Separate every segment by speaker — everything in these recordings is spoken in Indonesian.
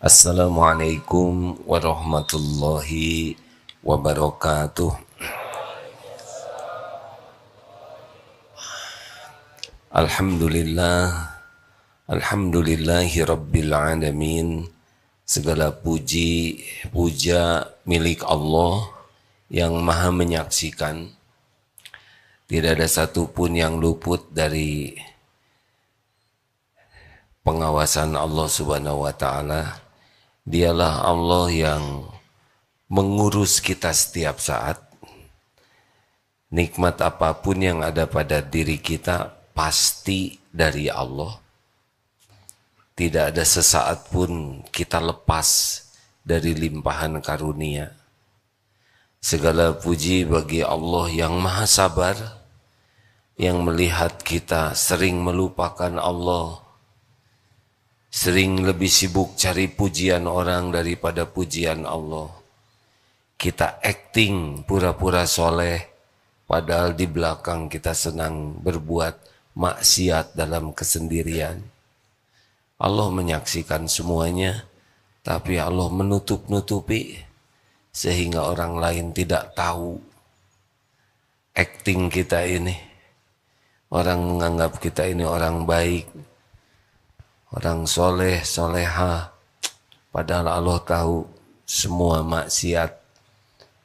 Speaker 1: Assalamualaikum warahmatullahi wabarakatuh. Alhamdulillah, alhamdulillahi rabbil alamin. Segala puji, puja milik Allah yang maha menyaksikan. Tidak ada satupun yang luput dari pengawasan Allah Subhanahu wa taala Dialah Allah yang mengurus kita setiap saat. Nikmat apapun yang ada pada diri kita pasti dari Allah. Tidak ada sesaat pun kita lepas dari limpahan karunia. Segala puji bagi Allah yang maha sabar, yang melihat kita sering melupakan Allah, sering lebih sibuk cari pujian orang daripada pujian Allah. Kita acting pura-pura soleh, padahal di belakang kita senang berbuat maksiat dalam kesendirian. Allah menyaksikan semuanya, tapi Allah menutup-nutupi sehingga orang lain tidak tahu acting kita ini. Orang menganggap kita ini orang baik, orang soleh, soleha. Padahal Allah tahu semua maksiat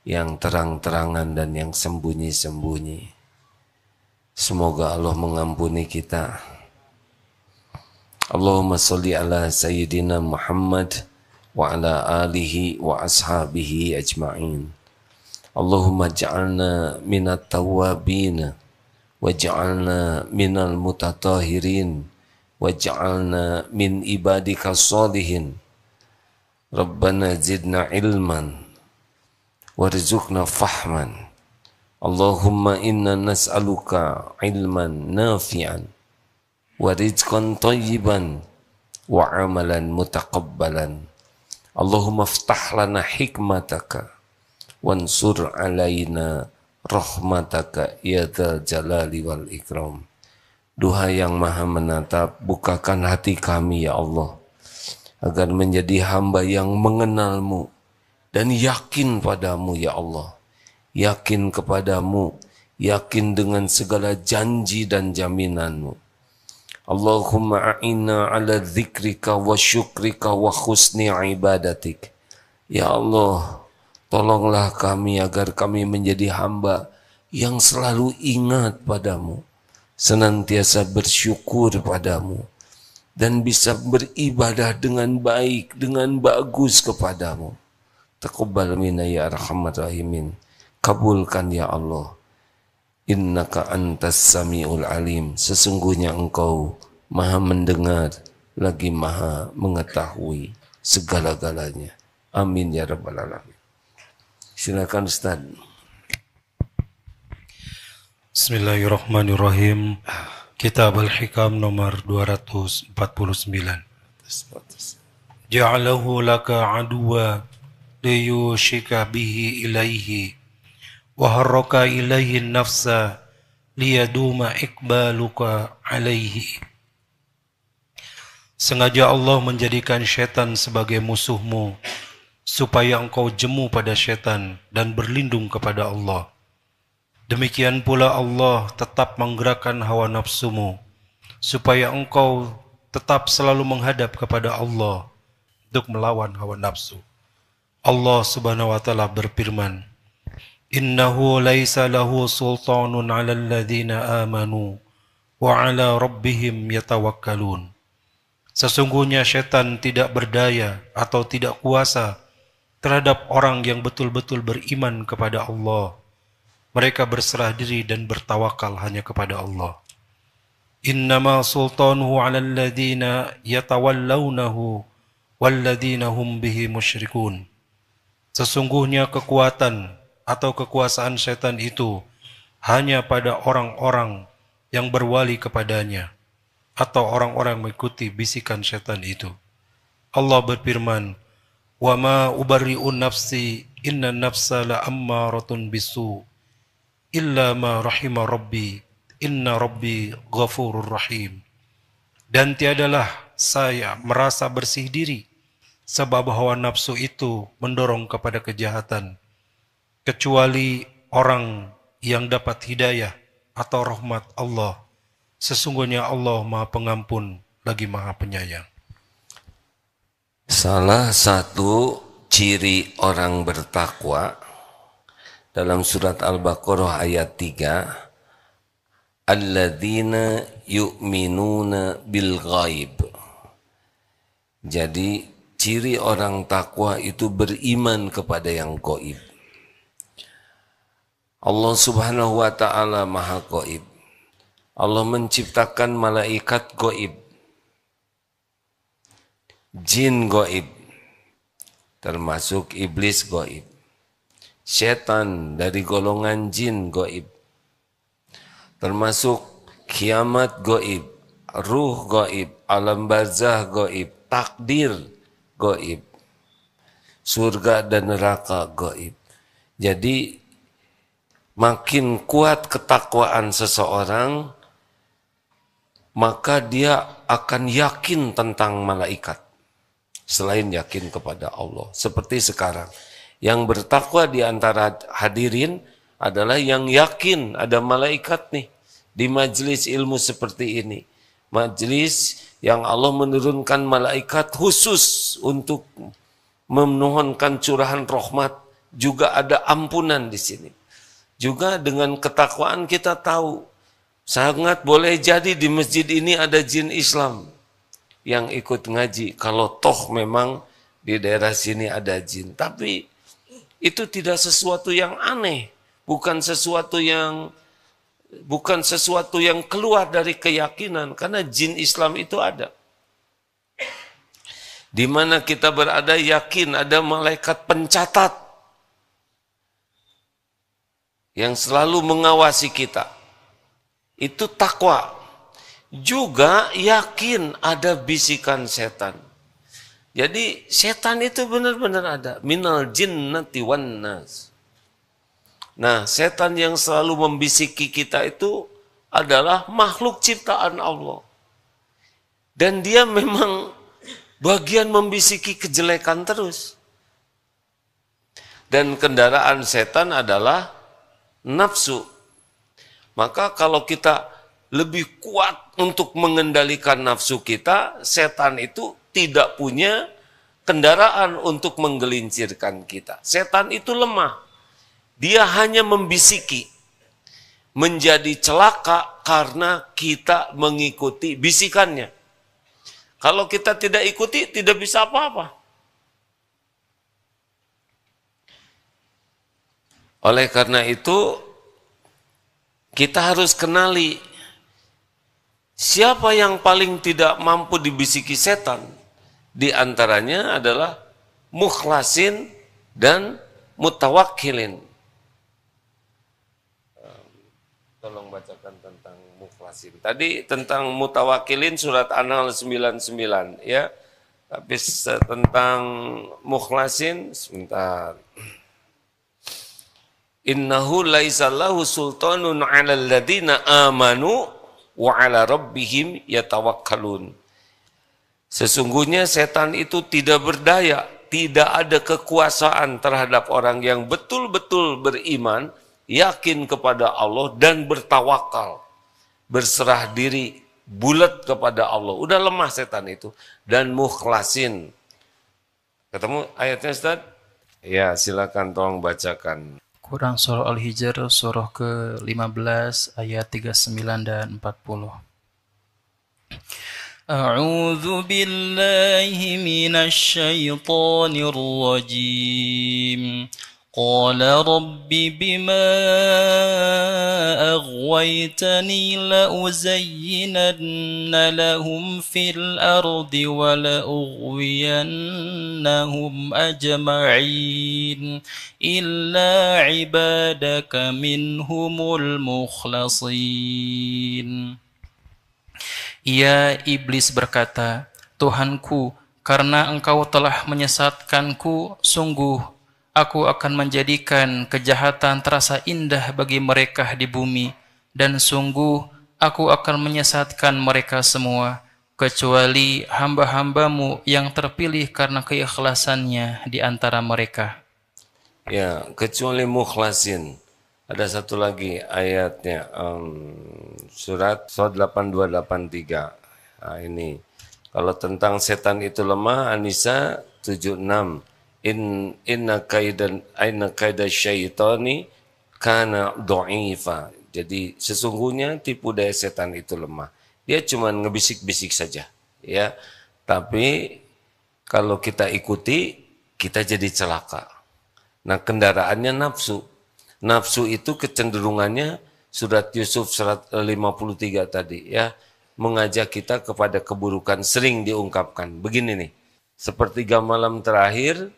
Speaker 1: yang terang-terangan dan yang sembunyi-sembunyi. Semoga Allah mengampuni kita. Allahumma salli ala Sayyidina Muhammad wa ala alihi wa ashabihi ajma'in. Allahumma ja'alna minat tawabin wa ja'alna minal mutatahirin waj'alna min ibadika salihin Rabbana jidna ilman warizukna fahman Allahumma inna nas'aluka ilman nafi'an wa rizqan tayyiban wa amalan mutaqabbalan Allahumma ftah hikmataka, hikmataka wansur alaina rahmataka ya dzal jalali wal ikram Duha yang maha menatap, bukakan hati kami ya Allah, agar menjadi hamba yang mengenalmu dan yakin padamu ya Allah. Yakin kepadamu, yakin dengan segala janji dan jaminanmu. Allahumma a'inna ala dzikrika wa syukrika wa husni ibadatik. Ya Allah, tolonglah kami agar kami menjadi hamba yang selalu ingat padamu senantiasa bersyukur padamu dan bisa beribadah dengan baik, dengan bagus kepadamu. Taqabbal minna ya arhamar rahimin. Kabulkan ya Allah. Innaka antas samiul alim. Sesungguhnya engkau maha mendengar, lagi maha mengetahui segala-galanya. Amin ya rabbal alamin. Silakan Ustaz.
Speaker 2: Bismillahirrahmanirrahim. Kitab Al-Hikam nomor 249. Ja'alahu laka aduwa liyushika bihi ilaihi wa harraka ilaihi nafsa liyaduma ikbaluka alaihi. Sengaja Allah menjadikan setan sebagai musuhmu supaya engkau jemu pada setan dan berlindung kepada Allah Demikian pula Allah tetap menggerakkan hawa nafsumu supaya engkau tetap selalu menghadap kepada Allah untuk melawan hawa nafsu. Allah Subhanahu wa taala berfirman, "Innahu laisa lahu sultanun 'alal ladzina amanu wa 'ala rabbihim yatawakkalun." Sesungguhnya setan tidak berdaya atau tidak kuasa terhadap orang yang betul-betul beriman kepada Allah mereka berserah diri dan bertawakal hanya kepada Allah. Innama sultanuhu ala alladhina yatawallawnahu walladhina hum bihi musyrikun. Sesungguhnya kekuatan atau kekuasaan setan itu hanya pada orang-orang yang berwali kepadanya atau orang-orang mengikuti bisikan setan itu. Allah berfirman, "Wa ma ubarri'un nafsi, inna nafsa la ammaratun bisu'." illa ma rahima rabbi inna rabbi ghafurur rahim dan tiadalah saya merasa bersih diri sebab hawa nafsu itu mendorong kepada kejahatan kecuali orang yang dapat hidayah atau rahmat Allah sesungguhnya Allah Maha Pengampun lagi Maha Penyayang
Speaker 1: salah satu ciri orang bertakwa dalam surat Al-Baqarah ayat 3 alladzina yu'minuna bil ghaib jadi ciri orang takwa itu beriman kepada yang gaib Allah Subhanahu wa taala Maha gaib Allah menciptakan malaikat gaib jin goib termasuk iblis goib setan dari golongan jin goib. Termasuk kiamat goib, ruh goib, alam barzah goib, takdir goib, surga dan neraka goib. Jadi makin kuat ketakwaan seseorang, maka dia akan yakin tentang malaikat. Selain yakin kepada Allah. Seperti sekarang. Yang bertakwa di antara hadirin adalah yang yakin ada malaikat nih di majelis ilmu seperti ini. Majelis yang Allah menurunkan malaikat khusus untuk memohonkan curahan rahmat juga ada ampunan di sini. Juga dengan ketakwaan kita tahu sangat boleh jadi di masjid ini ada jin Islam yang ikut ngaji kalau toh memang di daerah sini ada jin. Tapi itu tidak sesuatu yang aneh, bukan sesuatu yang bukan sesuatu yang keluar dari keyakinan karena jin Islam itu ada. Di mana kita berada yakin ada malaikat pencatat yang selalu mengawasi kita. Itu takwa. Juga yakin ada bisikan setan. Jadi setan itu benar-benar ada. Minal jinnati wan nas. Nah, setan yang selalu membisiki kita itu adalah makhluk ciptaan Allah. Dan dia memang bagian membisiki kejelekan terus. Dan kendaraan setan adalah nafsu. Maka kalau kita lebih kuat untuk mengendalikan nafsu kita, setan itu tidak punya kendaraan untuk menggelincirkan kita. Setan itu lemah. Dia hanya membisiki. Menjadi celaka karena kita mengikuti bisikannya. Kalau kita tidak ikuti, tidak bisa apa-apa. Oleh karena itu, kita harus kenali siapa yang paling tidak mampu dibisiki setan di antaranya adalah mukhlasin dan mutawakilin. Ehm, tolong bacakan tentang mukhlasin. Tadi tentang mutawakilin surat An-Nahl 99 ya. Tapi tentang mukhlasin sebentar. Innahu laisa lahu sultanun 'alal ladina amanu wa 'ala rabbihim yatawakkalun. Sesungguhnya setan itu tidak berdaya, tidak ada kekuasaan terhadap orang yang betul-betul beriman, yakin kepada Allah dan bertawakal, berserah diri, bulat kepada Allah. Udah lemah setan itu dan mukhlasin. Ketemu ayatnya Ustaz? Ya, silakan tolong bacakan.
Speaker 3: Quran Surah Al-Hijr surah ke-15 ayat 39 dan 40. أعوذ بالله من الشيطان الرجيم قال رب بما أغويتني لأزينن لهم في الأرض ولأغوينهم أجمعين إلا عبادك منهم المخلصين Ia iblis berkata, Tuhanku, karena engkau telah menyesatkanku, sungguh aku akan menjadikan kejahatan terasa indah bagi mereka di bumi, dan sungguh aku akan menyesatkan mereka semua, kecuali hamba-hambamu yang terpilih karena keikhlasannya di antara mereka.
Speaker 1: Ya, kecuali mukhlasin ada satu lagi ayatnya um, surat 8283. Nah, ini kalau tentang setan itu lemah Anisa 76. In inna kaidan aina kaida syaitani kana doiva Jadi sesungguhnya tipu daya setan itu lemah. Dia cuma ngebisik-bisik saja, ya. Tapi kalau kita ikuti kita jadi celaka. Nah, kendaraannya nafsu Nafsu itu kecenderungannya surat Yusuf 53 eh, tadi ya mengajak kita kepada keburukan sering diungkapkan. Begini nih, sepertiga malam terakhir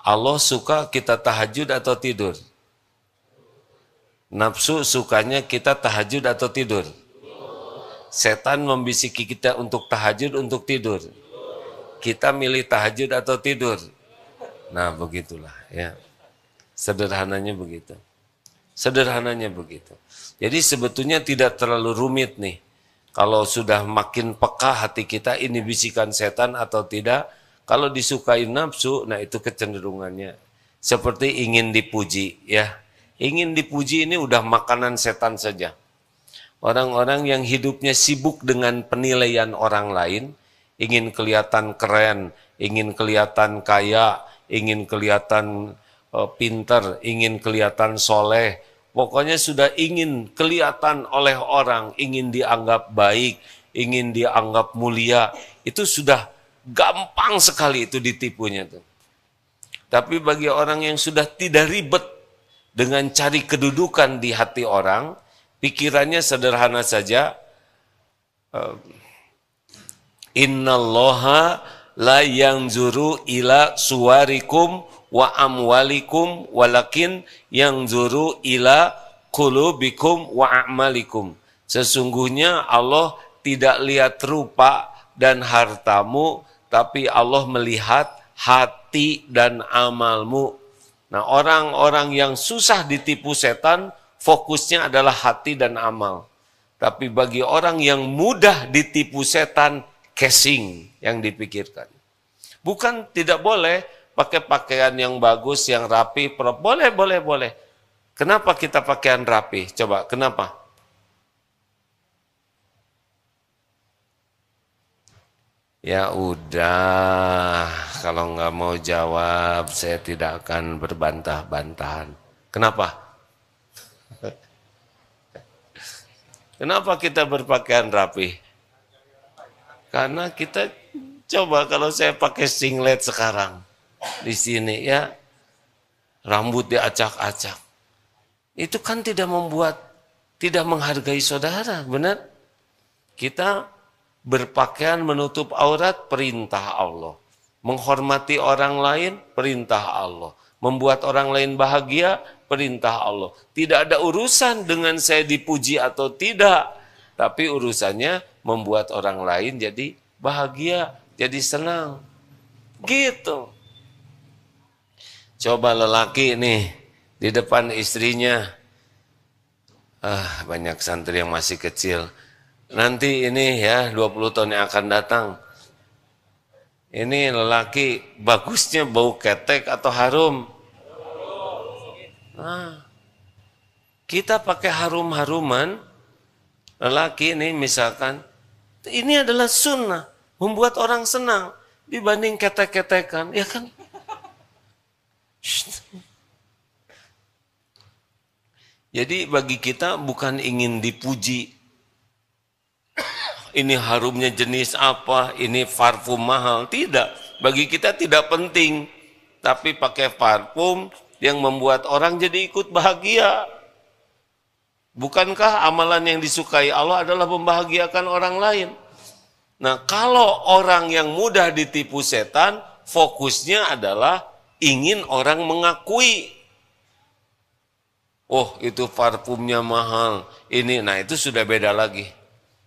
Speaker 1: Allah suka kita tahajud atau tidur? Nafsu sukanya kita tahajud atau tidur? Setan membisiki kita untuk tahajud, untuk tidur. Kita milih tahajud atau tidur. Nah, begitulah ya. Sederhananya begitu. Sederhananya begitu. Jadi sebetulnya tidak terlalu rumit nih. Kalau sudah makin peka hati kita ini bisikan setan atau tidak. Kalau disukai nafsu, nah itu kecenderungannya. Seperti ingin dipuji ya. Ingin dipuji ini udah makanan setan saja. Orang-orang yang hidupnya sibuk dengan penilaian orang lain, ingin kelihatan keren, ingin kelihatan kaya, ingin kelihatan Eh, pinter, ingin kelihatan soleh, pokoknya sudah ingin kelihatan oleh orang, ingin dianggap baik, ingin dianggap mulia, itu sudah gampang sekali itu ditipunya tuh. Tapi bagi orang yang sudah tidak ribet dengan cari kedudukan di hati orang, pikirannya sederhana saja. Eh, Innallaha la yang juru ila suwarikum wa amwalikum walakin yang zuru ila kulubikum wa a'malikum. Sesungguhnya Allah tidak lihat rupa dan hartamu, tapi Allah melihat hati dan amalmu. Nah orang-orang yang susah ditipu setan, fokusnya adalah hati dan amal. Tapi bagi orang yang mudah ditipu setan, casing yang dipikirkan. Bukan tidak boleh pakai pakaian yang bagus, yang rapi, boleh, boleh, boleh. Kenapa kita pakaian rapi? Coba, kenapa? Ya udah, kalau nggak mau jawab, saya tidak akan berbantah-bantahan. Kenapa? Kenapa kita berpakaian rapi? Karena kita coba kalau saya pakai singlet sekarang, di sini ya rambut diacak-acak. Itu kan tidak membuat tidak menghargai saudara, benar? Kita berpakaian menutup aurat perintah Allah. Menghormati orang lain perintah Allah. Membuat orang lain bahagia perintah Allah. Tidak ada urusan dengan saya dipuji atau tidak, tapi urusannya membuat orang lain jadi bahagia, jadi senang. Gitu. Coba lelaki nih di depan istrinya. Ah, banyak santri yang masih kecil. Nanti ini ya 20 tahun yang akan datang. Ini lelaki bagusnya bau ketek atau harum? Nah, kita pakai harum-haruman, lelaki ini misalkan, ini adalah sunnah, membuat orang senang dibanding ketek-ketekan, ya kan? Jadi bagi kita bukan ingin dipuji. Ini harumnya jenis apa, ini parfum mahal. Tidak, bagi kita tidak penting. Tapi pakai parfum yang membuat orang jadi ikut bahagia. Bukankah amalan yang disukai Allah adalah membahagiakan orang lain? Nah, kalau orang yang mudah ditipu setan, fokusnya adalah ingin orang mengakui oh itu parfumnya mahal ini nah itu sudah beda lagi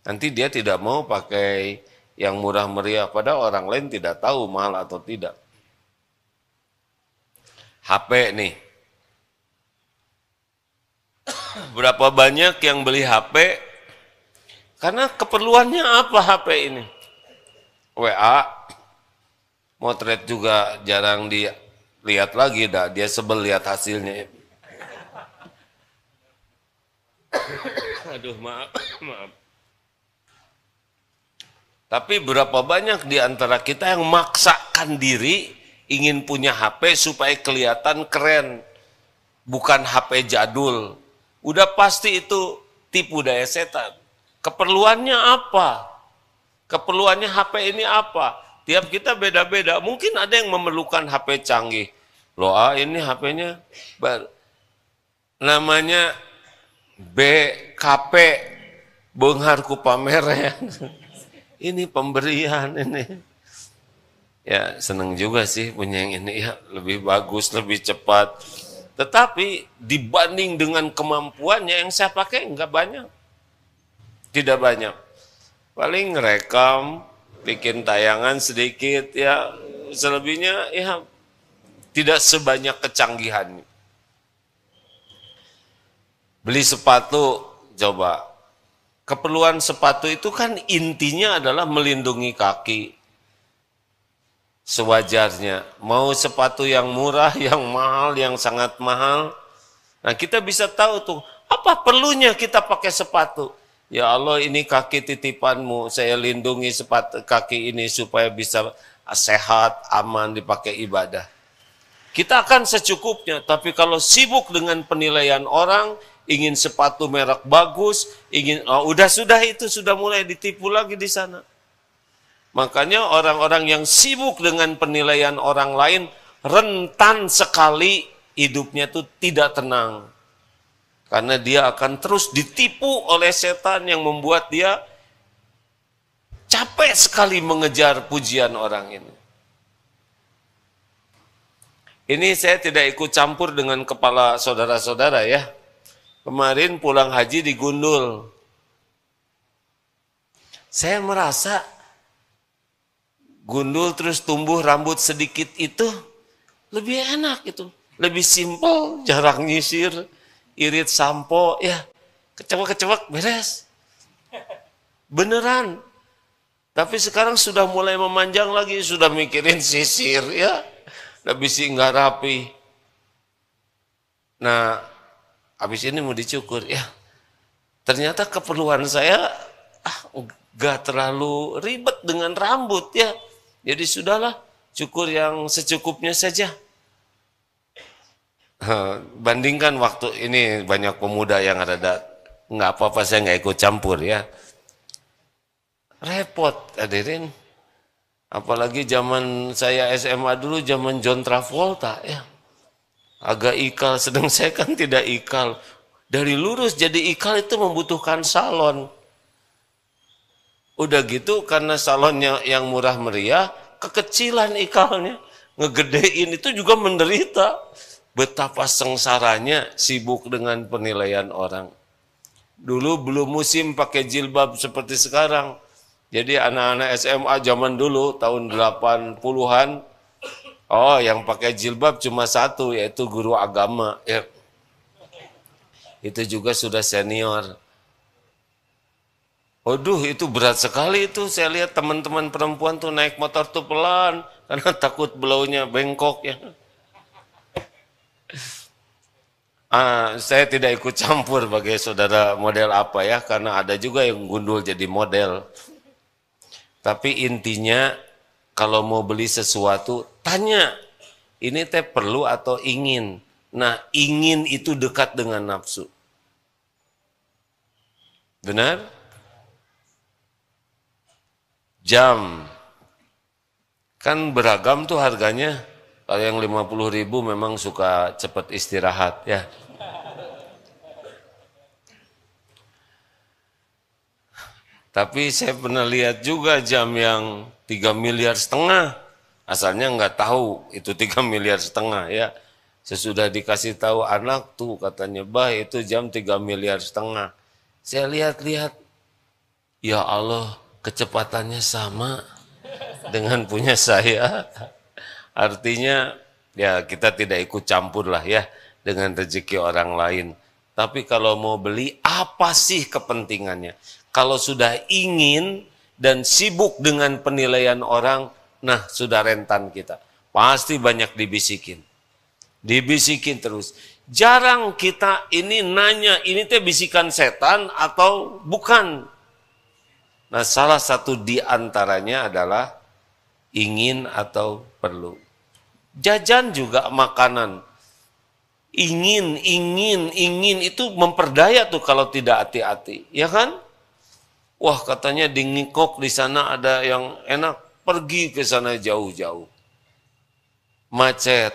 Speaker 1: nanti dia tidak mau pakai yang murah meriah padahal orang lain tidak tahu mahal atau tidak HP nih berapa banyak yang beli HP karena keperluannya apa HP ini WA motret juga jarang di lihat lagi dah dia sebel lihat hasilnya aduh maaf maaf tapi berapa banyak di antara kita yang maksakan diri ingin punya HP supaya kelihatan keren bukan HP jadul udah pasti itu tipu daya setan keperluannya apa keperluannya HP ini apa tiap kita beda-beda mungkin ada yang memerlukan HP canggih Loh ah, ini HP-nya Namanya BKP Benghar Pameran. ini pemberian ini. Ya seneng juga sih punya yang ini ya lebih bagus, lebih cepat. Tetapi dibanding dengan kemampuannya yang saya pakai nggak banyak. Tidak banyak. Paling rekam, bikin tayangan sedikit ya selebihnya ya tidak sebanyak kecanggihan. Beli sepatu, coba. Keperluan sepatu itu kan intinya adalah melindungi kaki sewajarnya. Mau sepatu yang murah, yang mahal, yang sangat mahal. Nah kita bisa tahu tuh, apa perlunya kita pakai sepatu? Ya Allah ini kaki titipanmu, saya lindungi sepatu kaki ini supaya bisa sehat, aman dipakai ibadah. Kita akan secukupnya, tapi kalau sibuk dengan penilaian orang, ingin sepatu merek bagus, ingin oh, udah sudah itu sudah mulai ditipu lagi di sana. Makanya orang-orang yang sibuk dengan penilaian orang lain rentan sekali hidupnya itu tidak tenang. Karena dia akan terus ditipu oleh setan yang membuat dia capek sekali mengejar pujian orang ini. Ini saya tidak ikut campur dengan kepala saudara-saudara ya. Kemarin pulang haji di Gundul. Saya merasa Gundul terus tumbuh rambut sedikit itu lebih enak itu. Lebih simpel, jarang nyisir, irit sampo, ya kecewek-kecewek beres. Beneran. Tapi sekarang sudah mulai memanjang lagi, sudah mikirin sisir ya Habis sih nggak rapi. Nah, habis ini mau dicukur ya. Ternyata keperluan saya ah, nggak terlalu ribet dengan rambut ya. Jadi sudahlah, cukur yang secukupnya saja. Eh, bandingkan waktu ini banyak pemuda yang ada nggak apa-apa saya nggak ikut campur ya. Repot hadirin. Apalagi zaman saya SMA dulu zaman John Travolta ya. Agak ikal, sedang saya kan tidak ikal. Dari lurus jadi ikal itu membutuhkan salon. Udah gitu karena salonnya yang murah meriah, kekecilan ikalnya. Ngegedein itu juga menderita. Betapa sengsaranya sibuk dengan penilaian orang. Dulu belum musim pakai jilbab seperti sekarang jadi anak-anak SMA zaman dulu tahun 80-an oh yang pakai jilbab cuma satu yaitu guru agama ya. Itu juga sudah senior. Waduh itu berat sekali itu saya lihat teman-teman perempuan tuh naik motor tuh pelan karena takut belaunya bengkok ya. Ah, saya tidak ikut campur bagi saudara model apa ya karena ada juga yang gundul jadi model. Tapi intinya kalau mau beli sesuatu tanya ini teh perlu atau ingin. Nah, ingin itu dekat dengan nafsu. Benar? Jam. Kan beragam tuh harganya. Kalau yang lima puluh ribu memang suka cepat istirahat ya. Tapi saya pernah lihat juga jam yang 3 miliar setengah. Asalnya nggak tahu itu 3 miliar setengah ya. Sesudah dikasih tahu anak tuh katanya, bah itu jam 3 miliar setengah. Saya lihat-lihat, ya Allah kecepatannya sama dengan punya saya. Artinya ya kita tidak ikut campur lah ya dengan rezeki orang lain. Tapi kalau mau beli apa sih kepentingannya? Kalau sudah ingin dan sibuk dengan penilaian orang, nah sudah rentan kita. Pasti banyak dibisikin. Dibisikin terus. Jarang kita ini nanya, ini teh bisikan setan atau bukan. Nah salah satu di antaranya adalah ingin atau perlu. Jajan juga makanan. Ingin, ingin, ingin itu memperdaya tuh kalau tidak hati-hati. Ya kan? Wah katanya di Ngikok di sana ada yang enak, pergi ke sana jauh-jauh. Macet,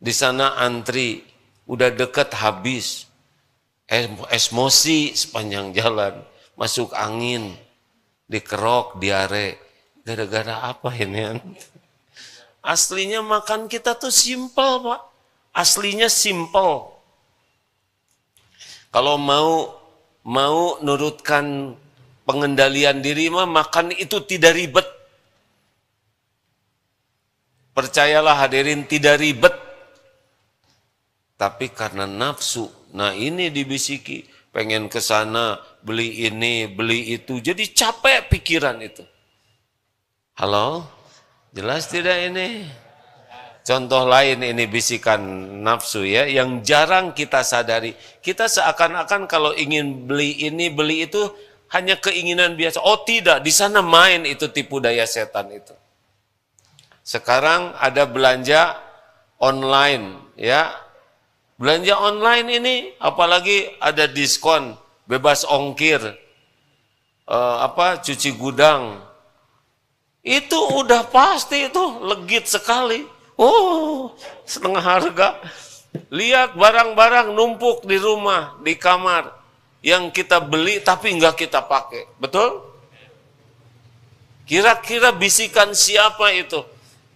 Speaker 1: di sana antri, udah deket habis. Esmosi sepanjang jalan, masuk angin, dikerok, diare. Gara-gara apa ini? Aslinya makan kita tuh simpel pak. Aslinya simpel Kalau mau mau nurutkan pengendalian diri mah makan itu tidak ribet. Percayalah hadirin tidak ribet. Tapi karena nafsu, nah ini dibisiki, pengen ke sana, beli ini, beli itu. Jadi capek pikiran itu. Halo? Jelas tidak ini? Contoh lain ini bisikan nafsu ya, yang jarang kita sadari. Kita seakan-akan kalau ingin beli ini, beli itu, hanya keinginan biasa. Oh tidak, di sana main itu tipu daya setan itu. Sekarang ada belanja online ya. Belanja online ini apalagi ada diskon, bebas ongkir. Eh, apa cuci gudang. Itu udah pasti itu legit sekali. Oh, setengah harga. Lihat barang-barang numpuk di rumah, di kamar yang kita beli tapi nggak kita pakai. Betul? Kira-kira bisikan siapa itu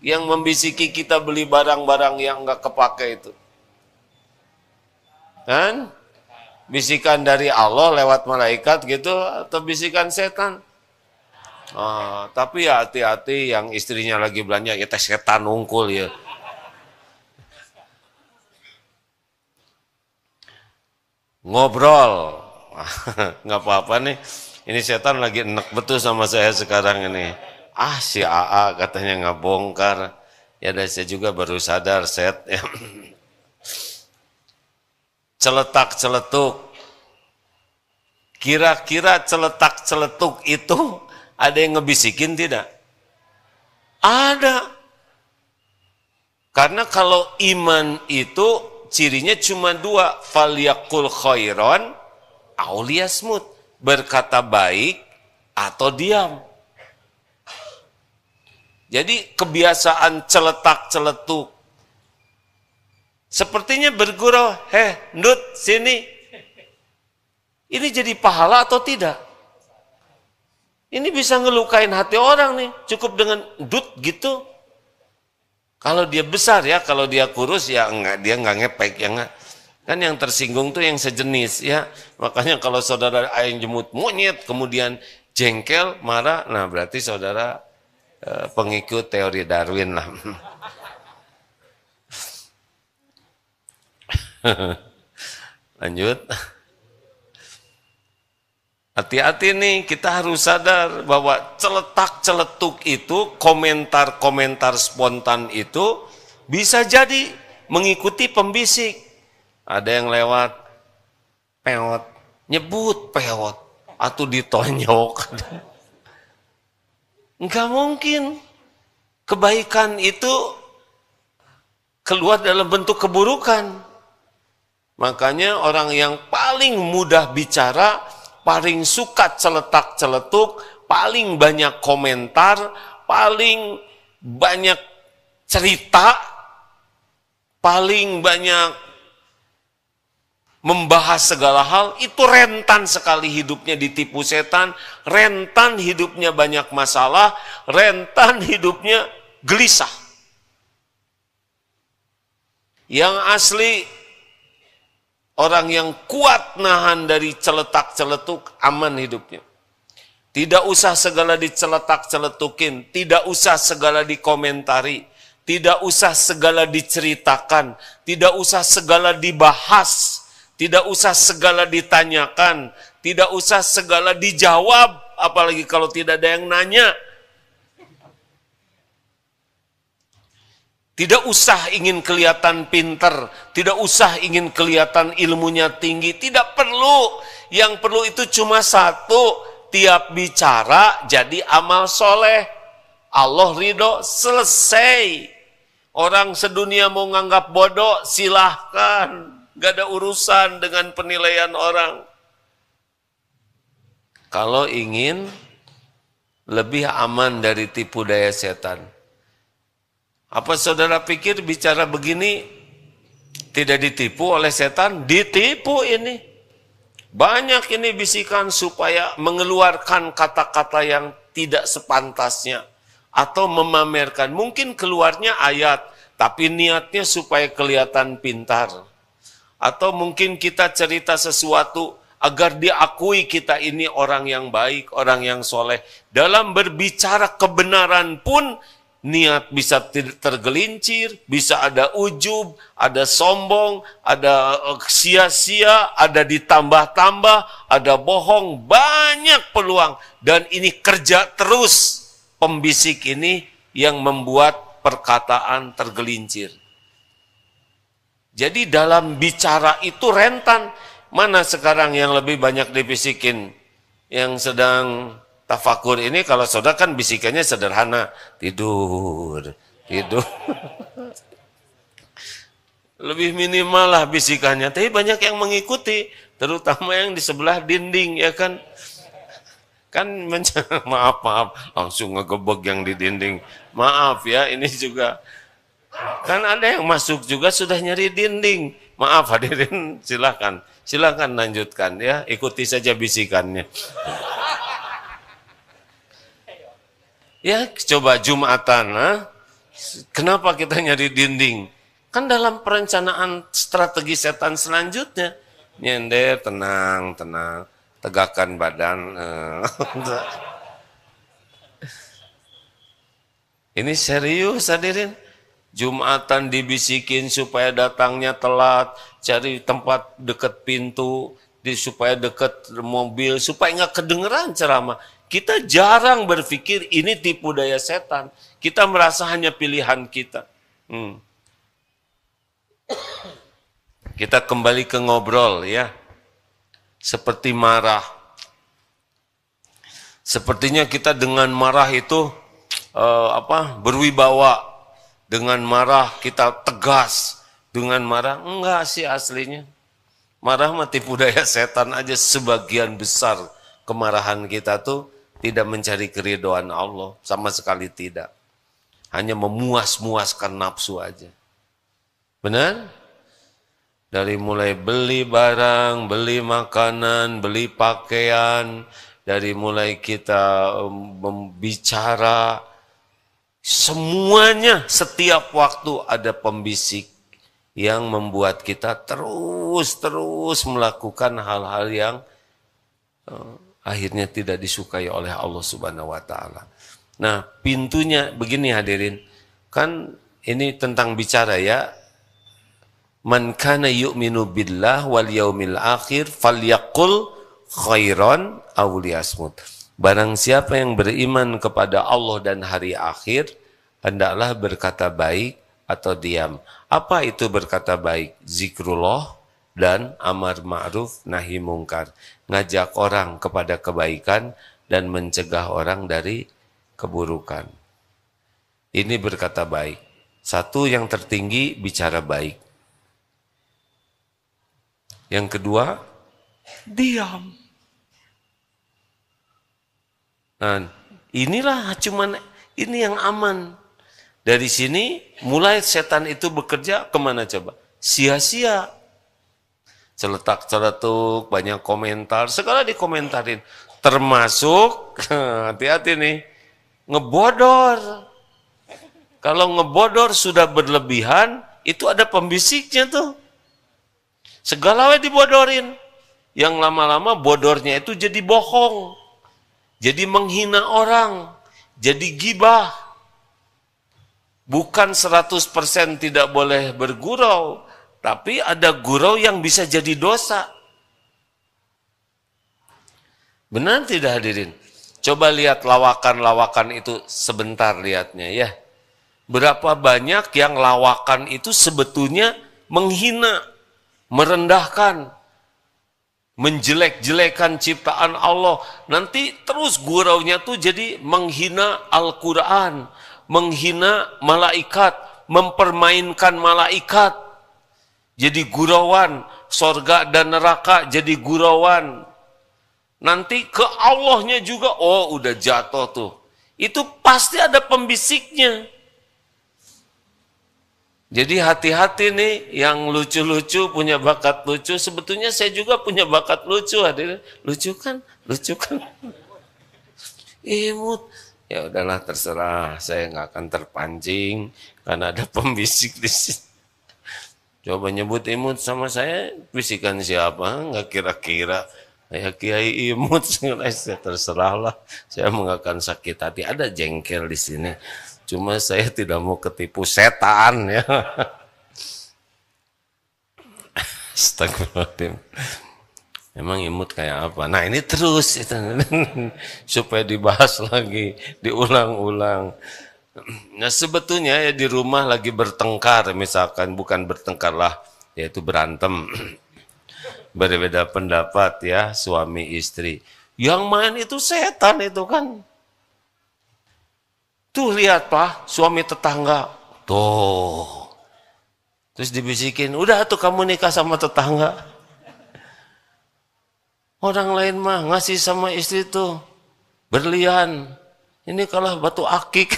Speaker 1: yang membisiki kita beli barang-barang yang nggak kepake itu? Kan? Bisikan dari Allah lewat malaikat gitu atau bisikan setan? Oh, tapi ya hati-hati yang istrinya lagi belanja ya setan ungkul ya. Ngobrol nggak apa-apa nih ini setan lagi enak betul sama saya sekarang ini ah si AA katanya nggak bongkar ya dan saya juga baru sadar set celetak celetuk kira-kira celetak celetuk itu ada yang ngebisikin tidak ada karena kalau iman itu cirinya cuma dua Faliakul khairon Aulia smut, berkata baik atau diam. Jadi kebiasaan celetak-celetuk. Sepertinya bergurau, heh, nut, sini. Ini jadi pahala atau tidak? Ini bisa ngelukain hati orang nih, cukup dengan dut gitu. Kalau dia besar ya, kalau dia kurus ya enggak, dia enggak ngepek ya enggak. Kan yang tersinggung tuh yang sejenis ya. Makanya kalau saudara ayam jemut monyet kemudian jengkel, marah, nah berarti saudara eh, pengikut teori Darwin lah. Lanjut. Hati-hati nih, kita harus sadar bahwa celetak-celetuk itu, komentar-komentar spontan itu bisa jadi mengikuti pembisik ada yang lewat peot, nyebut peot atau ditonyok. Enggak mungkin. Kebaikan itu keluar dalam bentuk keburukan. Makanya orang yang paling mudah bicara, paling suka celetak-celetuk, paling banyak komentar, paling banyak cerita, paling banyak membahas segala hal, itu rentan sekali hidupnya ditipu setan, rentan hidupnya banyak masalah, rentan hidupnya gelisah. Yang asli orang yang kuat nahan dari celetak-celetuk aman hidupnya. Tidak usah segala diceletak-celetukin, tidak usah segala dikomentari, tidak usah segala diceritakan, tidak usah segala dibahas tidak usah segala ditanyakan, tidak usah segala dijawab, apalagi kalau tidak ada yang nanya. Tidak usah ingin kelihatan pinter, tidak usah ingin kelihatan ilmunya tinggi, tidak perlu. Yang perlu itu cuma satu, tiap bicara jadi amal soleh. Allah ridho, selesai. Orang sedunia mau nganggap bodoh, silahkan. Gak ada urusan dengan penilaian orang. Kalau ingin lebih aman dari tipu daya setan. Apa saudara pikir bicara begini tidak ditipu oleh setan? Ditipu ini. Banyak ini bisikan supaya mengeluarkan kata-kata yang tidak sepantasnya atau memamerkan. Mungkin keluarnya ayat, tapi niatnya supaya kelihatan pintar. Atau mungkin kita cerita sesuatu agar diakui kita ini orang yang baik, orang yang soleh. Dalam berbicara kebenaran pun niat bisa tergelincir, bisa ada ujub, ada sombong, ada eh, sia-sia, ada ditambah-tambah, ada bohong, banyak peluang. Dan ini kerja terus pembisik ini yang membuat perkataan tergelincir. Jadi dalam bicara itu rentan. Mana sekarang yang lebih banyak dibisikin? Yang sedang tafakur ini kalau saudara kan bisikannya sederhana. Tidur, tidur. lebih minimal lah bisikannya. Tapi banyak yang mengikuti. Terutama yang di sebelah dinding ya kan. Kan maaf, maaf. Langsung ngegebek yang di dinding. Maaf ya ini juga Kan ada yang masuk juga sudah nyari dinding. Maaf hadirin, silahkan. Silahkan lanjutkan ya, ikuti saja bisikannya. Ya, coba Jumatan. Ha? Kenapa kita nyari dinding? Kan dalam perencanaan strategi setan selanjutnya. Nyender, tenang, tenang. Tegakkan badan. Eh. Ini serius hadirin. Jumatan dibisikin supaya datangnya telat, cari tempat deket pintu, di, supaya deket mobil, supaya nggak kedengeran ceramah. Kita jarang berpikir ini tipu daya setan. Kita merasa hanya pilihan kita. Hmm. Kita kembali ke ngobrol ya. Seperti marah. Sepertinya kita dengan marah itu uh, apa berwibawa dengan marah kita tegas. Dengan marah enggak sih aslinya. Marah mati budaya setan aja sebagian besar kemarahan kita tuh tidak mencari keridoan Allah sama sekali tidak. Hanya memuas-muaskan nafsu aja. Benar? Dari mulai beli barang, beli makanan, beli pakaian, dari mulai kita membicara. um, Semuanya setiap waktu ada pembisik yang membuat kita terus-terus melakukan hal-hal yang uh, akhirnya tidak disukai oleh Allah Subhanahu wa taala. Nah, pintunya begini hadirin. Kan ini tentang bicara ya. Man kana yu'minu billah wal yaumil akhir falyaqul khairan aw Barang siapa yang beriman kepada Allah dan hari akhir, hendaklah berkata baik atau diam. Apa itu berkata baik? Zikrullah dan amar ma'ruf nahi mungkar. Ngajak orang kepada kebaikan dan mencegah orang dari keburukan. Ini berkata baik. Satu yang tertinggi bicara baik. Yang kedua,
Speaker 2: diam.
Speaker 1: Nah, inilah cuman ini yang aman. Dari sini mulai setan itu bekerja kemana coba? Sia-sia. Celetak-celetuk, banyak komentar, segala dikomentarin. Termasuk, hati-hati nih, ngebodor. Kalau ngebodor sudah berlebihan, itu ada pembisiknya tuh. Segala dibodorin. Yang lama-lama bodornya itu jadi bohong jadi menghina orang, jadi gibah. Bukan 100% tidak boleh bergurau, tapi ada gurau yang bisa jadi dosa. Benar tidak hadirin? Coba lihat lawakan-lawakan itu sebentar lihatnya ya. Berapa banyak yang lawakan itu sebetulnya menghina, merendahkan, menjelek-jelekan ciptaan Allah. Nanti terus guraunya tuh jadi menghina Al-Quran, menghina malaikat, mempermainkan malaikat. Jadi gurauan, sorga dan neraka jadi gurauan. Nanti ke Allahnya juga, oh udah jatuh tuh. Itu pasti ada pembisiknya. Jadi hati-hati nih yang lucu-lucu punya bakat lucu. Sebetulnya saya juga punya bakat lucu hadirin. Lucu kan? Lucu kan? Imut. Ya udahlah terserah. Saya nggak akan terpancing karena ada pembisik di sini. Coba nyebut imut sama saya, bisikan siapa? Nggak kira-kira. Ya kiai imut, saya terserahlah. Saya akan sakit hati. Ada jengkel di sini. Cuma saya tidak mau ketipu setan ya. Astagfirullahaladzim. Emang imut kayak apa? Nah ini terus itu. supaya dibahas lagi, diulang-ulang. Nah sebetulnya ya di rumah lagi bertengkar misalkan bukan bertengkar lah, yaitu berantem berbeda pendapat ya suami istri. Yang main itu setan itu kan Tuh lihat pak, suami tetangga. Tuh. Terus dibisikin, udah tuh kamu nikah sama tetangga. Orang lain mah ngasih sama istri tuh berlian. Ini kalah batu akik.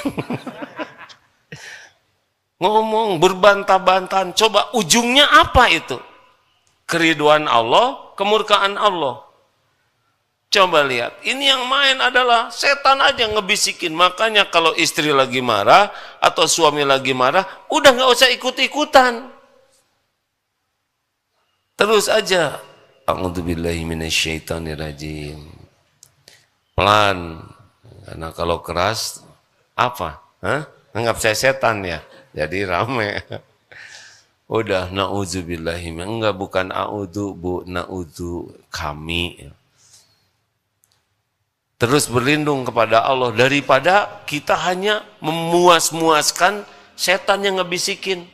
Speaker 1: Ngomong berbantah-bantahan, coba ujungnya apa itu? Keriduan Allah, kemurkaan Allah. Coba lihat, ini yang main adalah setan aja ngebisikin. Makanya kalau istri lagi marah atau suami lagi marah, udah nggak usah ikut-ikutan. Terus aja. rajin Pelan. Karena kalau keras, apa? Hah? Anggap saya setan ya? Jadi rame. Udah, na'udzubillahiminasyaitanirajim. Enggak, bukan a'udzu, bu. Na'udzu kami terus berlindung kepada Allah daripada kita hanya memuas-muaskan setan yang ngebisikin.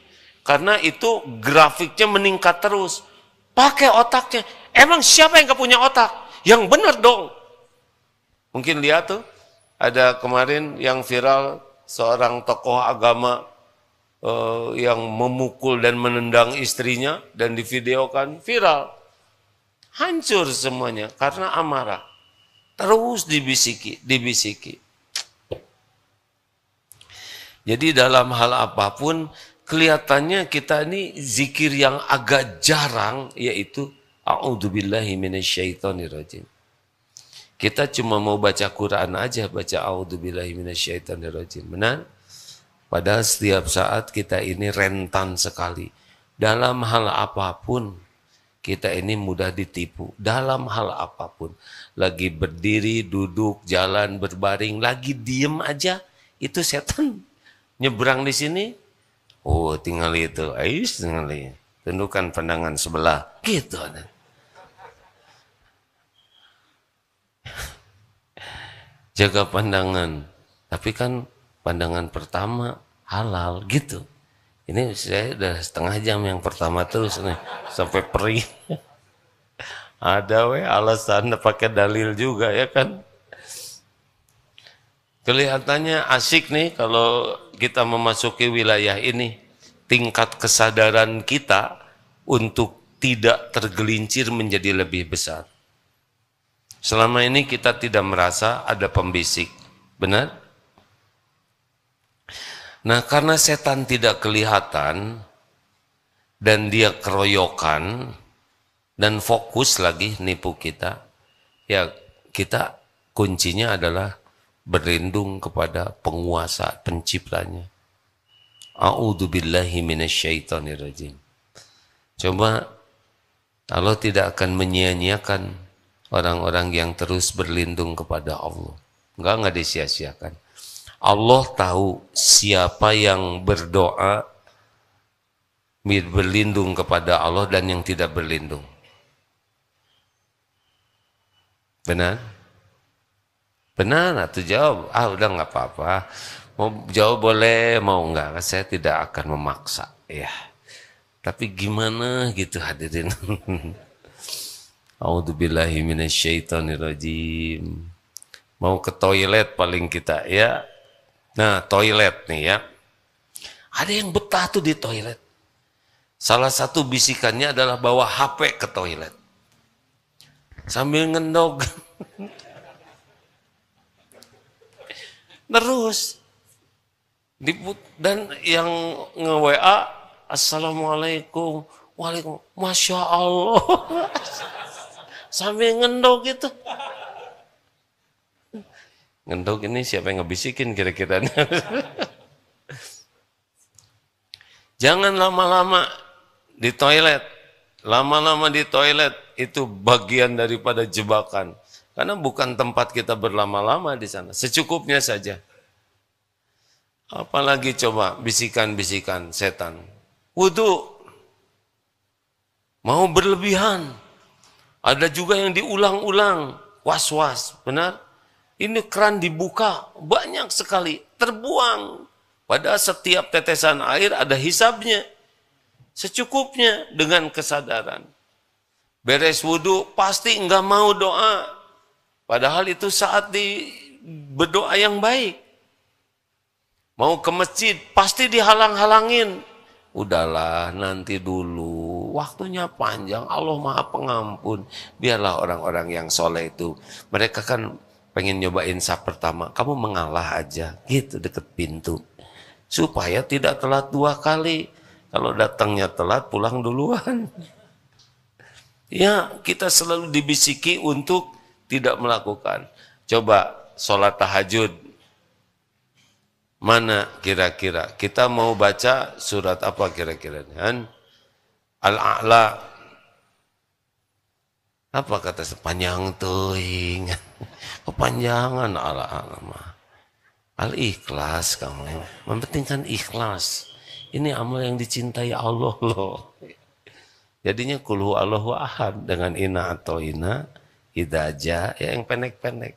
Speaker 1: Karena itu grafiknya meningkat terus. Pakai otaknya. Emang siapa yang gak punya otak? Yang benar dong. Mungkin lihat tuh, ada kemarin yang viral seorang tokoh agama uh, yang memukul dan menendang istrinya dan divideokan viral. Hancur semuanya karena amarah. Terus dibisiki, dibisiki. Jadi dalam hal apapun kelihatannya kita ini zikir yang agak jarang yaitu a'udzubillahi minasyaitonirrajim. Kita cuma mau baca Quran aja baca a'udzubillahi minasyaitonirrajim. Benar? Padahal setiap saat kita ini rentan sekali dalam hal apapun kita ini mudah ditipu dalam hal apapun. Lagi berdiri, duduk, jalan, berbaring, lagi diem aja, itu setan nyebrang di sini. Oh, tinggal itu, ais tinggal itu. Tundukkan pandangan sebelah, gitu. Jaga pandangan, tapi kan pandangan pertama halal gitu. Ini saya udah setengah jam yang pertama terus nih sampai perih. Ada we alasan pakai dalil juga ya kan. Kelihatannya asik nih kalau kita memasuki wilayah ini. Tingkat kesadaran kita untuk tidak tergelincir menjadi lebih besar. Selama ini kita tidak merasa ada pembisik. Benar? Nah, karena setan tidak kelihatan dan dia keroyokan dan fokus lagi nipu kita, ya kita kuncinya adalah berlindung kepada penguasa penciptanya. A'udzu billahi Coba Allah tidak akan menyia-nyiakan orang-orang yang terus berlindung kepada Allah. Enggak enggak disia-siakan. Allah tahu siapa yang berdoa berlindung kepada Allah dan yang tidak berlindung. Benar? Benar atau nah, jawab? Ah udah nggak apa-apa. Mau jawab boleh, mau nggak? Saya tidak akan memaksa. Ya. Tapi gimana gitu hadirin? A'udzubillahiminasyaitonirrojim. Mau ke toilet paling kita ya Nah, toilet nih ya. Ada yang betah tuh di toilet. Salah satu bisikannya adalah bawa HP ke toilet. Sambil ngendog. Terus. dan yang nge-WA, Assalamualaikum. Waalaikumsalam. Masya Allah. Sambil ngendog gitu ngentuk ini siapa yang ngebisikin kira-kira jangan lama-lama di toilet lama-lama di toilet itu bagian daripada jebakan karena bukan tempat kita berlama-lama di sana secukupnya saja apalagi coba bisikan-bisikan setan wudhu mau berlebihan ada juga yang diulang-ulang was-was benar ini keran dibuka, banyak sekali, terbuang. Pada setiap tetesan air ada hisabnya. Secukupnya dengan kesadaran. Beres wudhu pasti nggak mau doa. Padahal itu saat di berdoa yang baik. Mau ke masjid pasti dihalang-halangin. Udahlah nanti dulu Waktunya panjang Allah maha pengampun Biarlah orang-orang yang soleh itu Mereka kan pengen nyobain sah pertama, kamu mengalah aja gitu deket pintu. Supaya tidak telat dua kali. Kalau datangnya telat pulang duluan. Ya, kita selalu dibisiki untuk tidak melakukan. Coba sholat tahajud. Mana kira-kira? Kita mau baca surat apa kira-kira? Kan? Al-A'la. Apa kata sepanjang tuh ingat kepanjangan ala alama. Al ikhlas kamu yang mementingkan ikhlas. Ini amal yang dicintai Allah loh. Jadinya kulhu Allahu ahad dengan ina atau ina idaja ya yang pendek-pendek.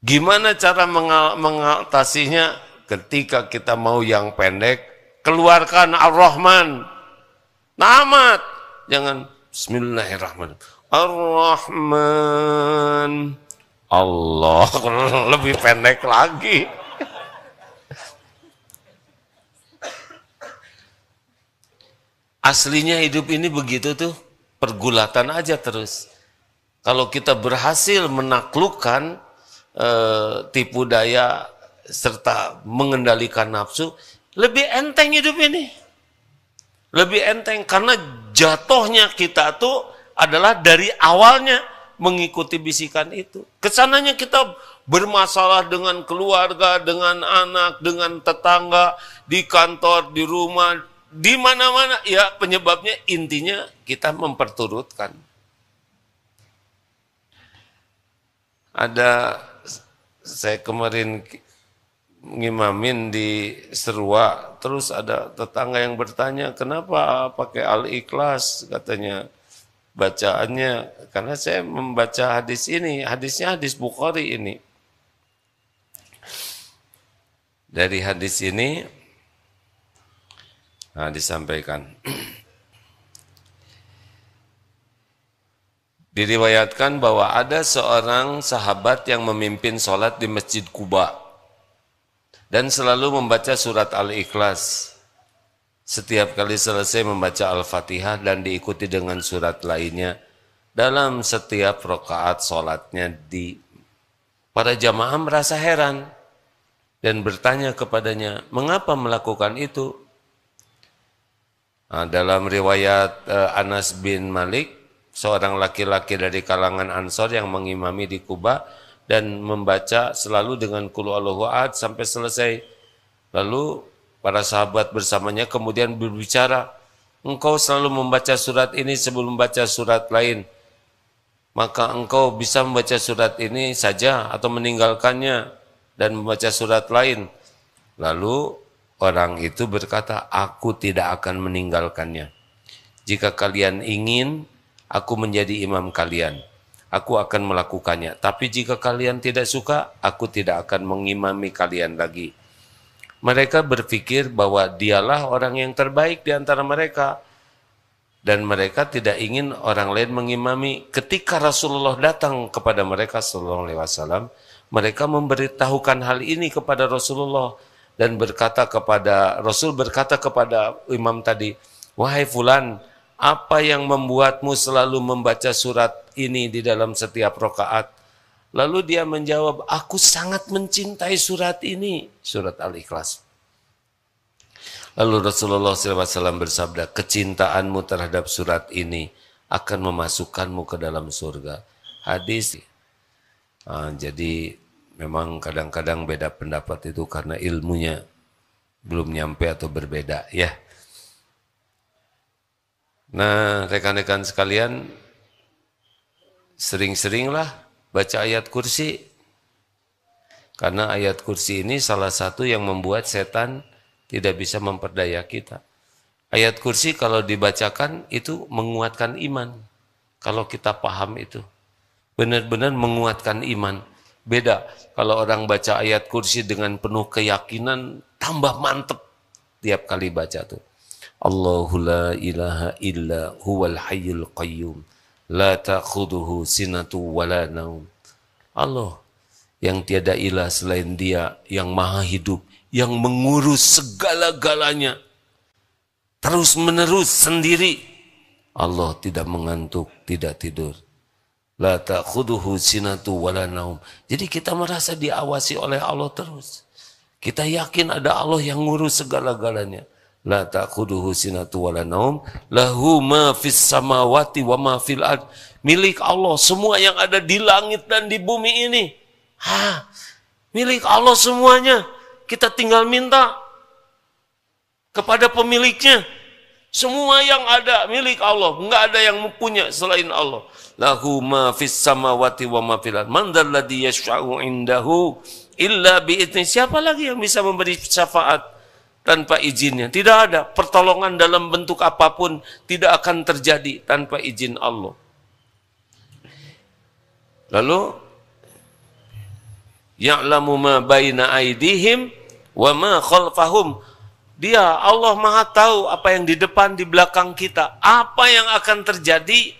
Speaker 1: Gimana cara mengal mengatasinya ketika kita mau yang pendek keluarkan Ar-Rahman. Namat. Jangan Bismillahirrahmanirrahim. Ar-Rahman. Allah lebih pendek lagi. Aslinya hidup ini begitu tuh, pergulatan aja terus. Kalau kita berhasil menaklukkan e, tipu daya serta mengendalikan nafsu, lebih enteng hidup ini. Lebih enteng karena jatuhnya kita tuh adalah dari awalnya mengikuti bisikan itu. Kesananya kita bermasalah dengan keluarga, dengan anak, dengan tetangga, di kantor, di rumah, di mana-mana. Ya penyebabnya intinya kita memperturutkan. Ada saya kemarin ngimamin di Serua, terus ada tetangga yang bertanya, kenapa pakai al-ikhlas katanya bacaannya karena saya membaca hadis ini, hadisnya hadis Bukhari ini. Dari hadis ini nah disampaikan. Diriwayatkan bahwa ada seorang sahabat yang memimpin sholat di Masjid Kuba dan selalu membaca surat Al-Ikhlas setiap kali selesai membaca Al-Fatihah dan diikuti dengan surat lainnya dalam setiap rokaat sholatnya di para jamaah merasa heran dan bertanya kepadanya mengapa melakukan itu nah, dalam riwayat uh, Anas bin Malik seorang laki-laki dari kalangan Ansor yang mengimami di Kuba dan membaca selalu dengan kulu aluhuat sampai selesai lalu Para sahabat bersamanya kemudian berbicara, engkau selalu membaca surat ini sebelum membaca surat lain. Maka engkau bisa membaca surat ini saja atau meninggalkannya dan membaca surat lain. Lalu orang itu berkata, aku tidak akan meninggalkannya. Jika kalian ingin, aku menjadi imam kalian. Aku akan melakukannya. Tapi jika kalian tidak suka, aku tidak akan mengimami kalian lagi mereka berpikir bahwa dialah orang yang terbaik di antara mereka dan mereka tidak ingin orang lain mengimami. Ketika Rasulullah datang kepada mereka sallallahu alaihi wasallam, mereka memberitahukan hal ini kepada Rasulullah dan berkata kepada Rasul berkata kepada imam tadi, "Wahai fulan, apa yang membuatmu selalu membaca surat ini di dalam setiap rokaat? Lalu dia menjawab, aku sangat mencintai surat ini. Surat Al-Ikhlas. Lalu Rasulullah SAW bersabda, kecintaanmu terhadap surat ini akan memasukkanmu ke dalam surga. Hadis. Nah, jadi memang kadang-kadang beda pendapat itu karena ilmunya belum nyampe atau berbeda ya. Nah rekan-rekan sekalian sering-seringlah baca ayat kursi karena ayat kursi ini salah satu yang membuat setan tidak bisa memperdaya kita. Ayat kursi kalau dibacakan itu menguatkan iman. Kalau kita paham itu. Benar-benar menguatkan iman. Beda kalau orang baca ayat kursi dengan penuh keyakinan tambah mantep tiap kali baca tuh. Allahu la ilaha illa huwal hayyul qayyum la ta'khuduhu sinatu wala naum. Allah yang tiada ilah selain dia, yang maha hidup, yang mengurus segala-galanya. Terus menerus sendiri. Allah tidak mengantuk, tidak tidur. La ta'khuduhu sinatu wala naum. Jadi kita merasa diawasi oleh Allah terus. Kita yakin ada Allah yang ngurus segala-galanya la ta'khuduhu sinatu la naum lahu ma fis samawati wa ma fil ard milik Allah semua yang ada di langit dan di bumi ini ha milik Allah semuanya kita tinggal minta kepada pemiliknya semua yang ada milik Allah, nggak ada yang punya selain Allah. Lahu ma fis samawati wa ma fil Man dzalladzi yashfa'u indahu illa bi Siapa lagi yang bisa memberi syafaat tanpa izinnya. Tidak ada pertolongan dalam bentuk apapun tidak akan terjadi tanpa izin Allah. Lalu ya'lamu ma baina aidihim wa ma khalfahum. Dia Allah Maha tahu apa yang di depan di belakang kita, apa yang akan terjadi,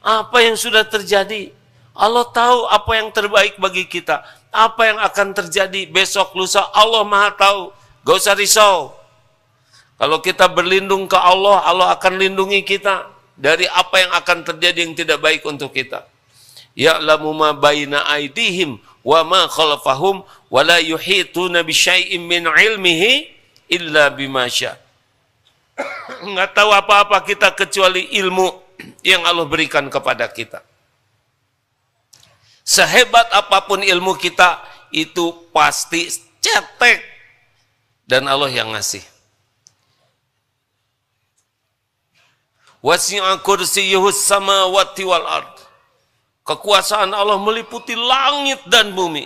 Speaker 1: apa yang sudah terjadi. Allah tahu apa yang terbaik bagi kita, apa yang akan terjadi besok lusa Allah Maha tahu. Gak usah risau. Kalau kita berlindung ke Allah, Allah akan lindungi kita dari apa yang akan terjadi yang tidak baik untuk kita. Ya'lamu ma baina aidihim wa ma khalfahum wa la yuhituna bi syai'im min ilmihi illa bima Enggak tahu apa-apa kita kecuali ilmu yang Allah berikan kepada kita. Sehebat apapun ilmu kita itu pasti cetek dan Allah yang ngasih. Wasi'a kursiyuhu samawati wal ard. Kekuasaan Allah meliputi langit dan bumi.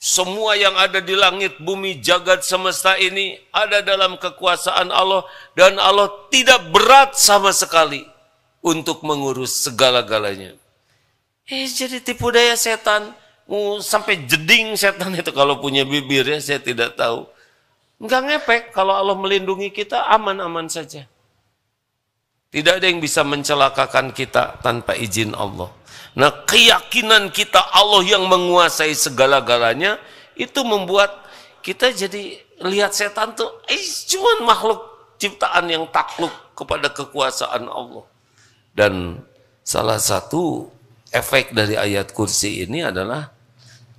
Speaker 1: Semua yang ada di langit, bumi, jagat semesta ini ada dalam kekuasaan Allah dan Allah tidak berat sama sekali untuk mengurus segala-galanya. Eh, jadi tipu daya setan. Uh, sampai jeding setan itu kalau punya bibir ya saya tidak tahu Enggak ngepek kalau Allah melindungi kita aman-aman saja. Tidak ada yang bisa mencelakakan kita tanpa izin Allah. Nah keyakinan kita Allah yang menguasai segala-galanya itu membuat kita jadi lihat setan tuh eh, cuman makhluk ciptaan yang takluk kepada kekuasaan Allah. Dan salah satu efek dari ayat kursi ini adalah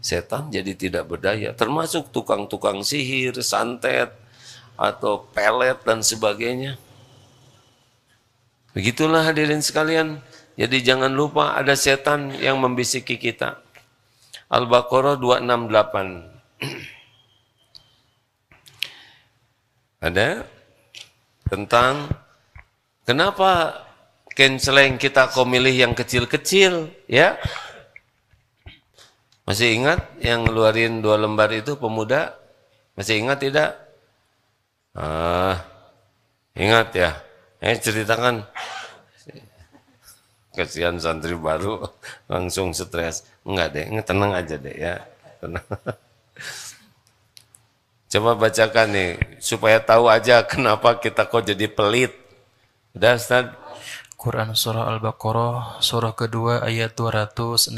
Speaker 1: setan jadi tidak berdaya, termasuk tukang-tukang sihir, santet, atau pelet dan sebagainya. Begitulah hadirin sekalian. Jadi jangan lupa ada setan yang membisiki kita. Al-Baqarah 268. ada tentang kenapa kenceleng kita kok milih yang kecil-kecil ya masih ingat yang ngeluarin dua lembar itu pemuda? Masih ingat tidak? Ah, ingat ya. Eh ceritakan. Kasihan santri baru langsung stres. Enggak deh, tenang aja deh ya. Tenang. Coba bacakan nih supaya tahu aja kenapa kita kok jadi pelit. Udah Ustaz,
Speaker 3: Quran Surah Al-Baqarah, surah kedua ayat 268.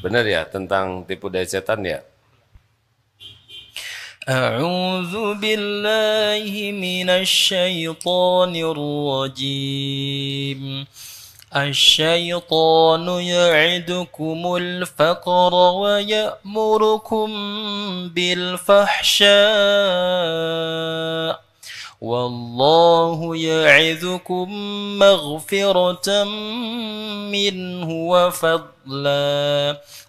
Speaker 1: Benar ya, tentang tipu daya setan ya?
Speaker 3: أعوذ rajim. من الشيطان الرجيم الشيطان يعدكم الفقر ويأمركم بالفحشاء والله يعذكم مغفرة منه وفضلا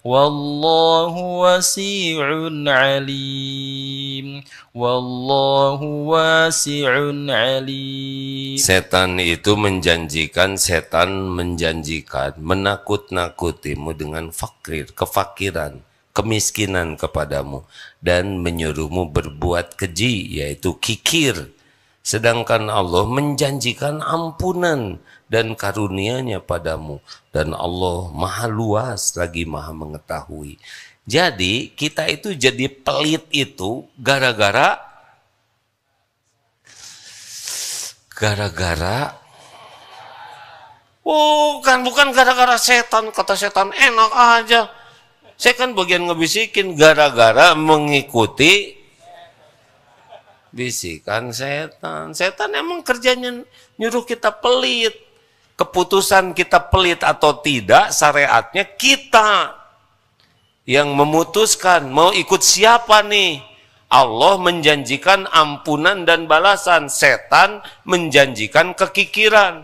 Speaker 3: والله وسيع عليم والله واسع عليم
Speaker 1: Setan itu menjanjikan setan menjanjikan menakut-nakutimu dengan fakir kefakiran kemiskinan kepadamu dan menyuruhmu berbuat keji yaitu kikir Sedangkan Allah menjanjikan ampunan dan karunia-Nya padamu dan Allah maha luas lagi maha mengetahui. Jadi kita itu jadi pelit itu gara-gara gara-gara Bukan, oh, bukan gara-gara setan. Kata setan enak aja. Saya kan bagian ngebisikin gara-gara mengikuti bisikan setan. Setan emang kerjanya nyuruh kita pelit. Keputusan kita pelit atau tidak, syariatnya kita yang memutuskan mau ikut siapa nih. Allah menjanjikan ampunan dan balasan, setan menjanjikan kekikiran.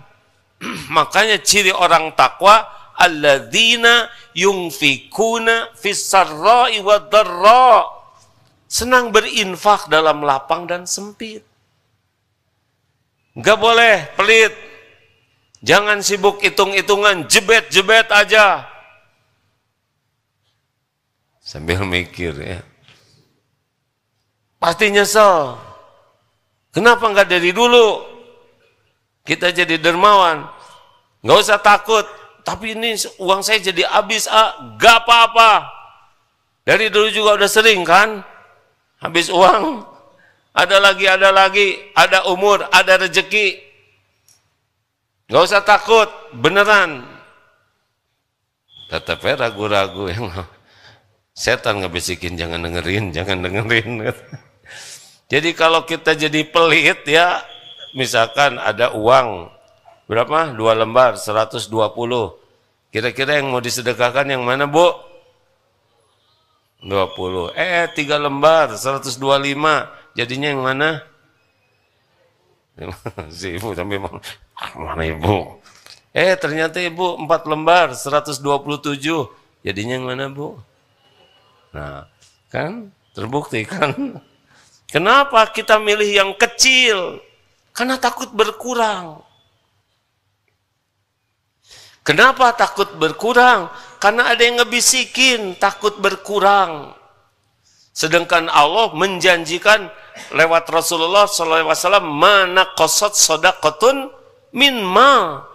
Speaker 1: Makanya ciri orang takwa alladzina yungfikuna fis sarra'i wad senang berinfak dalam lapang dan sempit. Gak boleh pelit. Jangan sibuk hitung-hitungan, jebet-jebet aja. Sambil mikir ya. Pasti nyesel. Kenapa nggak dari dulu? Kita jadi dermawan. Nggak usah takut. Tapi ini uang saya jadi habis, ah. gak apa-apa. Dari dulu juga udah sering kan? habis uang, ada lagi, ada lagi, ada umur, ada rezeki. Gak usah takut, beneran. Tetap ya ragu-ragu yang setan ngebisikin jangan dengerin, jangan dengerin. Jadi kalau kita jadi pelit ya, misalkan ada uang berapa? Dua lembar, 120. Kira-kira yang mau disedekahkan yang mana, Bu? 20. Eh, eh, tiga lembar, 125. Jadinya yang mana? si ibu sampai mau, ah, mana ibu? Eh, ternyata ibu empat lembar, 127. Jadinya yang mana, bu? Nah, kan terbukti kan? Kenapa kita milih yang kecil? Karena takut berkurang. Kenapa takut berkurang? Karena ada yang ngebisikin, takut berkurang. Sedangkan Allah menjanjikan lewat Rasulullah SAW, mana kosot sodakotun min ma.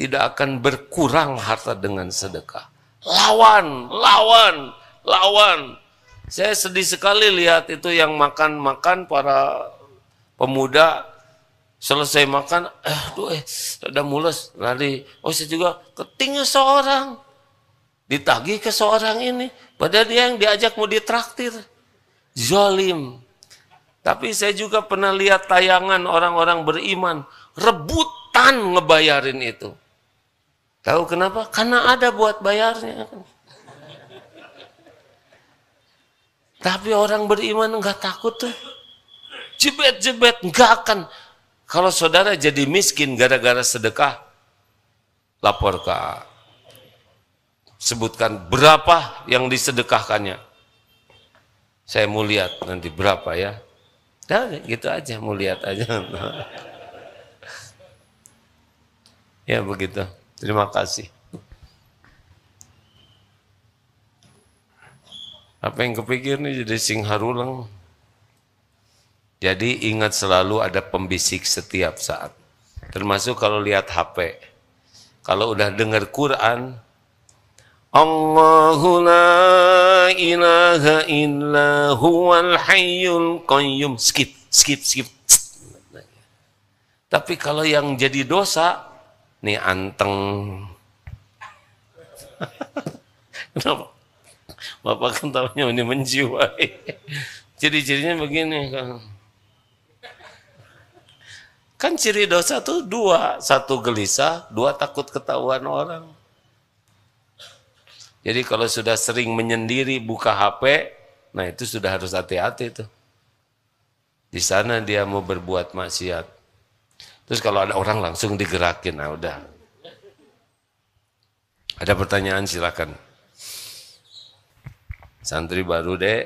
Speaker 1: Tidak akan berkurang harta dengan sedekah. Lawan, lawan, lawan. Saya sedih sekali lihat itu yang makan-makan para pemuda selesai makan, eh, tuh, eh, ada mulus, lari. Oh, saya juga ketingnya seorang ditagih ke seorang ini padahal dia yang diajak mau ditraktir zolim tapi saya juga pernah lihat tayangan orang-orang beriman rebutan ngebayarin itu tahu kenapa karena ada buat bayarnya tapi orang beriman nggak takut tuh jebet-jebet nggak akan kalau saudara jadi miskin gara-gara sedekah lapor ke sebutkan berapa yang disedekahkannya. Saya mau lihat nanti berapa ya. Nah, gitu aja mau lihat aja. ya begitu. Terima kasih. Apa yang kepikir nih jadi sing Jadi ingat selalu ada pembisik setiap saat. Termasuk kalau lihat HP. Kalau udah dengar Quran, Allahu la ilaha إلا هو الحي qayyum. Skip, skip, skip. Tapi kalau yang jadi dosa, nih anteng. Kenapa? Bapak kan tahunya ini menjiwai. Ciri-cirinya begini kan. Kan ciri dosa tuh dua, satu gelisah, dua takut ketahuan orang. Jadi kalau sudah sering menyendiri buka HP, nah itu sudah harus hati-hati tuh. Di sana dia mau berbuat maksiat. Terus kalau ada orang langsung digerakin, nah udah. Ada pertanyaan silakan. Santri baru deh.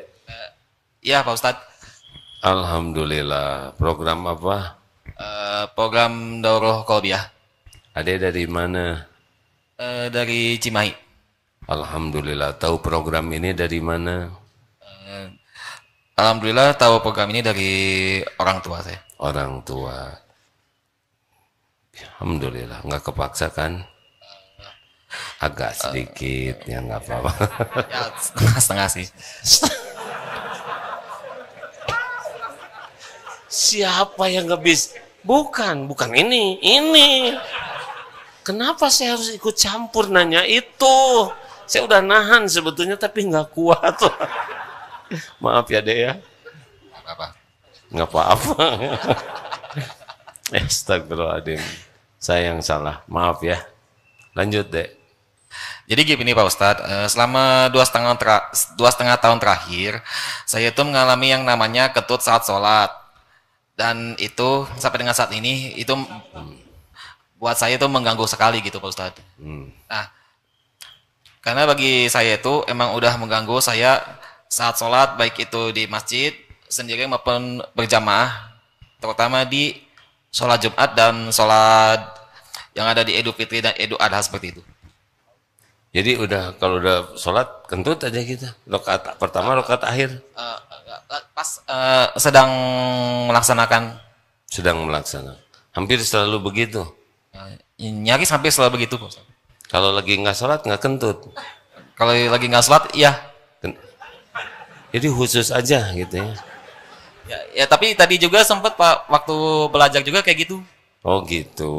Speaker 4: Ya Pak Ustadz.
Speaker 1: Alhamdulillah. Program apa?
Speaker 4: Uh, program Dauroh Kolbiah.
Speaker 1: Ada dari mana?
Speaker 4: Uh, dari
Speaker 1: Cimahi. Alhamdulillah. Tahu program ini dari mana?
Speaker 4: Eh, Alhamdulillah tahu program ini dari orang tua saya. Orang tua. Alhamdulillah. Nggak kepaksa kan?
Speaker 1: Agak sedikit, uh, ya nggak apa-apa. Ya, setengah-setengah sih. Siapa yang ngebis? Bukan, bukan ini, ini. Kenapa saya harus ikut campur nanya itu? Saya udah nahan sebetulnya tapi nggak kuat. Maaf ya deh ya. Apa? Nggak apa-apa.
Speaker 4: Astagfirullahaladzim. Saya yang salah. Maaf ya. Lanjut deh. Jadi gini Pak Ustadz, eh, selama dua setengah, dua setengah tahun terakhir, saya itu mengalami yang namanya ketut saat sholat. Dan itu sampai dengan saat ini, itu hmm. buat saya itu mengganggu sekali gitu Pak Ustadz. Hmm. Nah, karena bagi saya itu emang udah mengganggu saya saat sholat baik itu di masjid sendiri maupun berjamaah terutama di sholat Jumat dan sholat yang ada di Edu Fitri dan Edu Adha seperti itu. Jadi udah kalau udah sholat kentut aja kita lokat pertama lokat akhir. Eh, pas eh, sedang melaksanakan.
Speaker 1: Sedang melaksanakan. Hampir selalu begitu.
Speaker 4: Eh, nyaris hampir selalu begitu, Pak.
Speaker 1: Kalau lagi nggak sholat nggak kentut. Kalau lagi nggak sholat, iya. Jadi khusus aja gitu ya.
Speaker 4: ya. Ya tapi tadi juga sempat pak waktu belajar juga kayak gitu.
Speaker 1: Oh gitu.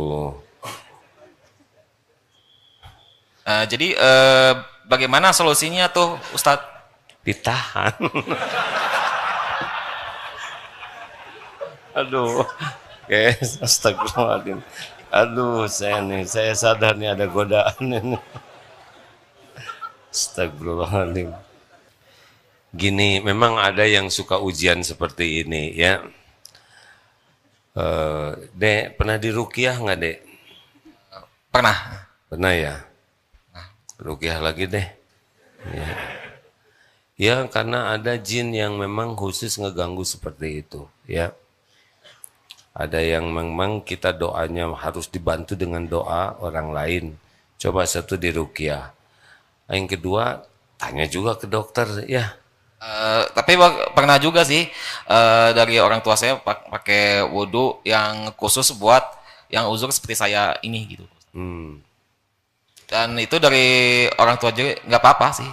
Speaker 4: Uh, jadi uh, bagaimana solusinya tuh Ustadz? Ditahan. Aduh. Oke, okay.
Speaker 1: astagfirullahaladzim. Aduh, saya nih, saya sadar nih ada godaan ini. Astagfirullahaladzim. Gini, memang ada yang suka ujian seperti ini ya. Uh, dek, pernah di Rukiah nggak dek? Pernah. Pernah ya? Rukiah lagi deh. Ya. ya, karena ada jin yang memang khusus ngeganggu seperti itu ya. Ada yang memang kita doanya harus dibantu dengan doa orang lain. Coba satu di rukiah. Yang
Speaker 4: kedua, tanya
Speaker 1: juga ke dokter ya.
Speaker 4: Uh, tapi pernah juga sih uh, dari orang tua saya pakai wudhu yang khusus buat yang uzur seperti saya ini gitu. Hmm. Dan itu dari orang tua juga nggak apa-apa sih.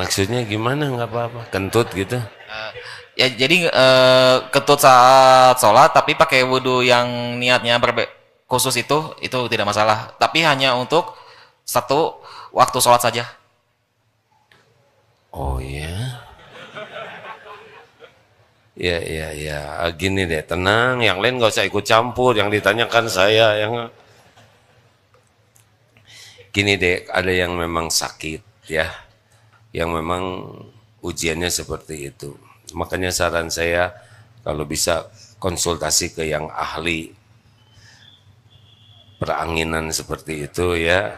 Speaker 1: Maksudnya gimana nggak apa-apa? Kentut gitu? Uh,
Speaker 4: ya jadi uh, ketut saat sholat tapi pakai wudhu yang niatnya berbe khusus itu itu tidak masalah tapi hanya untuk satu waktu sholat saja
Speaker 1: oh iya? ya ya ya ya gini deh tenang yang lain gak usah ikut campur yang ditanyakan saya yang gini deh ada yang memang sakit ya yang memang ujiannya seperti itu Makanya saran saya kalau bisa konsultasi ke yang ahli peranginan seperti itu ya.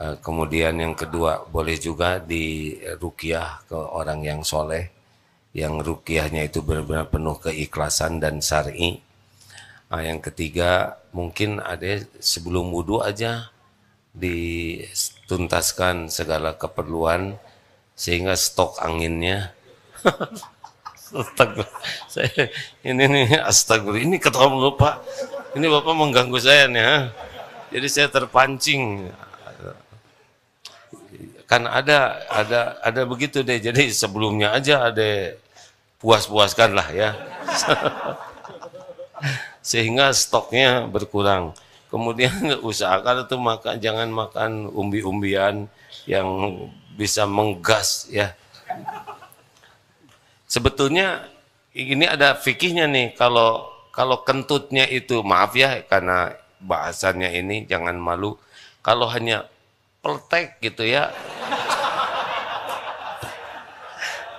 Speaker 1: Eh, kemudian yang kedua boleh juga di rukiah ke orang yang soleh, yang rukiahnya itu benar-benar penuh keikhlasan dan syari. Nah, yang ketiga mungkin ada sebelum wudhu aja dituntaskan segala keperluan sehingga stok anginnya astagfirullah. ini nih astagfirullah. Ini ketua lupa. Ini Bapak mengganggu saya nih. Ha? Jadi saya terpancing. Kan ada ada ada begitu deh. Jadi sebelumnya aja ada puas-puaskan lah ya. Sehingga stoknya berkurang. Kemudian usahakan itu makan jangan makan umbi-umbian yang bisa menggas ya. Sebetulnya ini ada fikihnya nih kalau kalau kentutnya itu maaf ya karena bahasannya ini jangan malu kalau hanya peltek gitu ya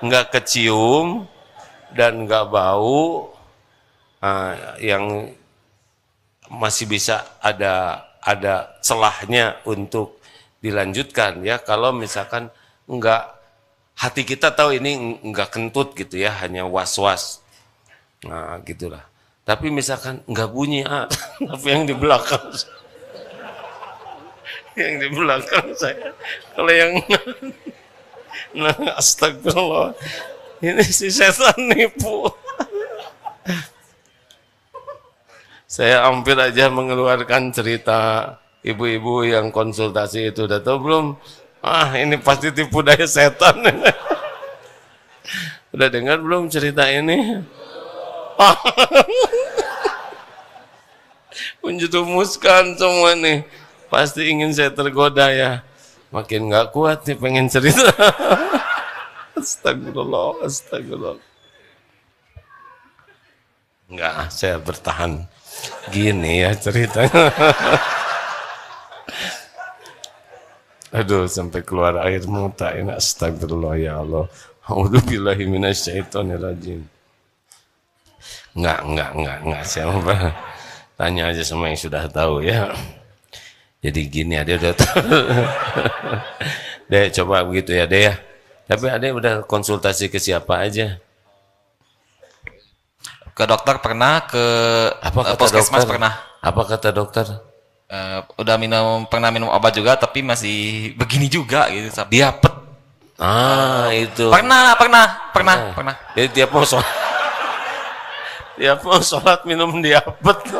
Speaker 1: nggak kecium dan nggak bau uh, yang masih bisa ada ada celahnya untuk dilanjutkan ya kalau misalkan nggak hati kita tahu ini nggak kentut gitu ya, hanya was-was. Nah, gitulah. Tapi misalkan nggak bunyi, ah, tapi yang di belakang yang di belakang saya kalau yang nah astagfirullah ini si setan nipu saya hampir aja mengeluarkan cerita ibu-ibu yang konsultasi itu udah tahu belum Ah, ini pasti tipu daya setan. Udah dengar belum cerita ini? Punjutumuskan ah. semua nih. Pasti ingin saya tergoda ya. Makin nggak kuat nih pengen cerita. astagfirullah, astagfirullah. Enggak, saya bertahan. Gini ya ceritanya. Aduh sampai keluar air mata ini astagfirullah ya Allah. A'udzubillahi minasyaitonirrajim. Enggak, enggak, enggak, enggak siapa. Tanya aja sama yang sudah tahu ya. Jadi gini ada udah tahu. Dek coba begitu ya Dek ya. Tapi ada udah konsultasi ke siapa aja?
Speaker 4: Ke dokter pernah, ke apa eh, kata dokter?
Speaker 1: Apa kata dokter?
Speaker 4: uh, udah minum pernah minum obat juga tapi masih begini juga gitu diapet ah uh, itu pernah pernah pernah oh. pernah jadi tiap mau sholat
Speaker 1: tiap mau sholat minum diapet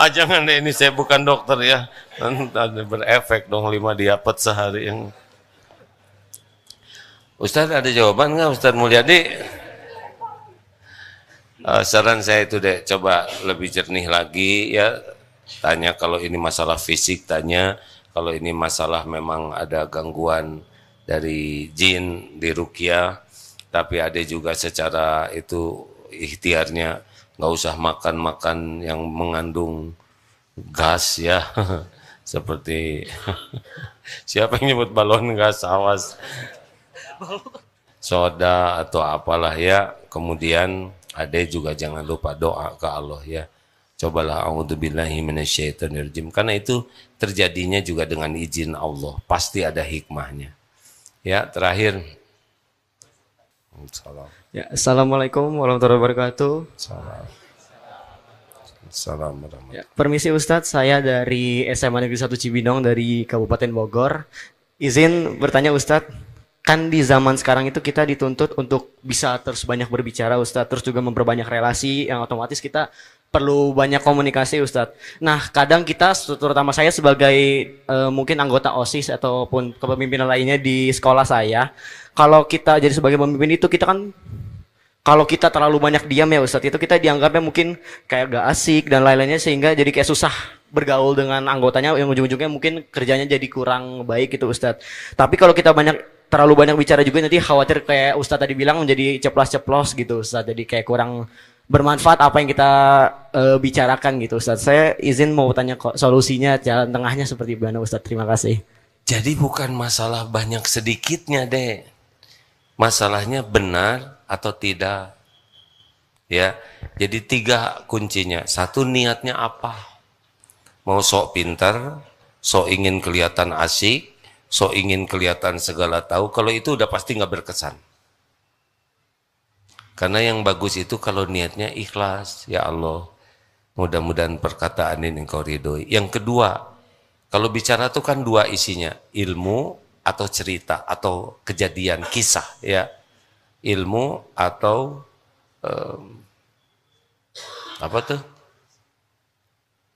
Speaker 1: ah jangan deh ini saya bukan dokter ya nanti berefek dong lima diapet sehari yang Ustadz ada jawaban nggak Ustadz Mulyadi? Uh, saran saya itu deh coba lebih jernih lagi ya Tanya kalau ini masalah fisik, tanya kalau ini masalah memang ada gangguan dari jin di rukia, tapi ada juga secara itu ikhtiarnya nggak usah makan-makan yang mengandung gas ya seperti siapa yang nyebut balon gas awas soda atau apalah ya kemudian ada juga jangan lupa doa ke Allah ya Cobalah a'udzubillahi minasyaitonirrajim. Karena itu terjadinya juga dengan izin Allah. Pasti ada hikmahnya. Ya, terakhir. Salam.
Speaker 5: Ya, Assalamualaikum warahmatullahi wabarakatuh.
Speaker 2: Salam. Salam ya,
Speaker 5: Permisi Ustadz, saya dari SMA Negeri 1 Cibinong dari Kabupaten Bogor. Izin bertanya Ustadz, kan di zaman sekarang itu kita dituntut untuk bisa terus banyak berbicara Ustadz, terus juga memperbanyak relasi yang otomatis kita perlu banyak komunikasi Ustadz. Nah kadang kita terutama saya sebagai uh, mungkin anggota OSIS ataupun kepemimpinan lainnya di sekolah saya, kalau kita jadi sebagai pemimpin itu kita kan kalau kita terlalu banyak diam ya Ustadz itu kita dianggapnya mungkin kayak gak asik dan lain-lainnya sehingga jadi kayak susah bergaul dengan anggotanya yang ujung-ujungnya mungkin kerjanya jadi kurang baik gitu Ustadz. Tapi kalau kita banyak terlalu banyak bicara juga nanti khawatir kayak Ustadz tadi bilang menjadi ceplos-ceplos gitu Ustadz jadi kayak kurang bermanfaat apa yang kita uh, bicarakan gitu ustadz Saya izin mau tanya kok solusinya jalan tengahnya seperti mana ustadz
Speaker 1: Terima kasih. Jadi bukan masalah banyak sedikitnya deh. Masalahnya benar atau tidak. Ya. Jadi tiga kuncinya. Satu niatnya apa? Mau sok pintar, sok ingin kelihatan asik, sok ingin kelihatan segala tahu. Kalau itu udah pasti nggak berkesan. Karena yang bagus itu kalau niatnya ikhlas, ya Allah. Mudah-mudahan perkataan ini engkau ridhoi. Yang kedua, kalau bicara itu kan dua isinya, ilmu atau cerita atau kejadian kisah ya. Ilmu atau um, apa tuh?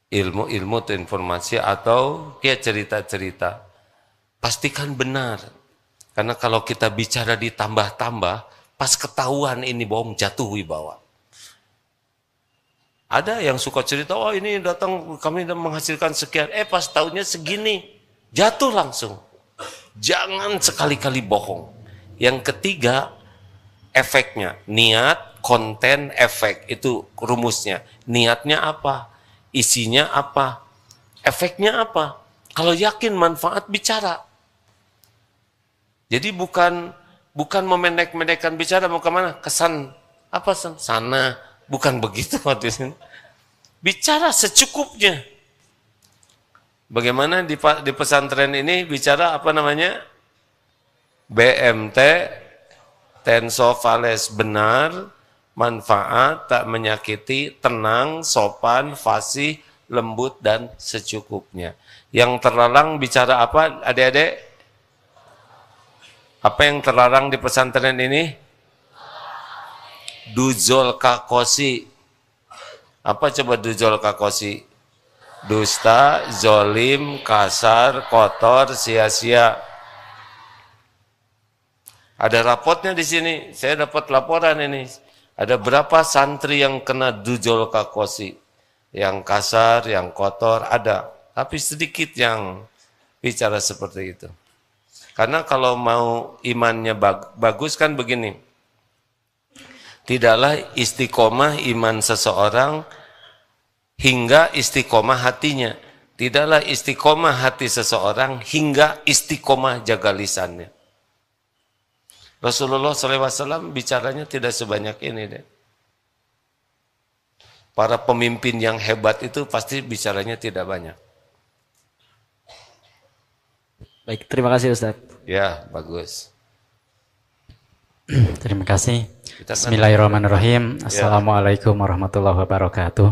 Speaker 1: Ilmu-ilmu atau informasi atau kayak cerita-cerita. Pastikan benar. Karena kalau kita bicara ditambah-tambah, Pas ketahuan ini bohong jatuh wibawa. Ada yang suka cerita, oh ini datang kami menghasilkan sekian. Eh pas tahunnya segini, jatuh langsung. Jangan sekali-kali bohong. Yang ketiga, efeknya. Niat, konten, efek. Itu rumusnya. Niatnya apa? Isinya apa? Efeknya apa? Kalau yakin manfaat, bicara. Jadi bukan bukan memendek-mendekkan bicara mau kemana kesan apa san? sana bukan begitu waktu itu bicara secukupnya bagaimana di, di pesantren ini bicara apa namanya BMT tensofales benar manfaat tak menyakiti tenang sopan fasih lembut dan secukupnya yang terlalang bicara apa adik-adik apa yang terlarang di pesantren ini? Duzol kakosi. Apa coba duzol kakosi? Dusta, zolim, kasar, kotor, sia-sia. Ada rapotnya di sini. Saya dapat laporan ini. Ada berapa santri yang kena dujol kakosi? Yang kasar, yang kotor, ada. Tapi sedikit yang bicara seperti itu. Karena kalau mau imannya bagus kan begini. Tidaklah istiqomah iman seseorang hingga istiqomah hatinya. Tidaklah istiqomah hati seseorang hingga istiqomah jaga lisannya. Rasulullah SAW bicaranya tidak sebanyak ini deh. Para pemimpin yang hebat itu pasti bicaranya tidak banyak.
Speaker 4: Baik, terima kasih Ustaz. Ya, bagus. terima
Speaker 5: kasih. Bismillahirrahmanirrahim. Ya. Assalamualaikum warahmatullahi wabarakatuh.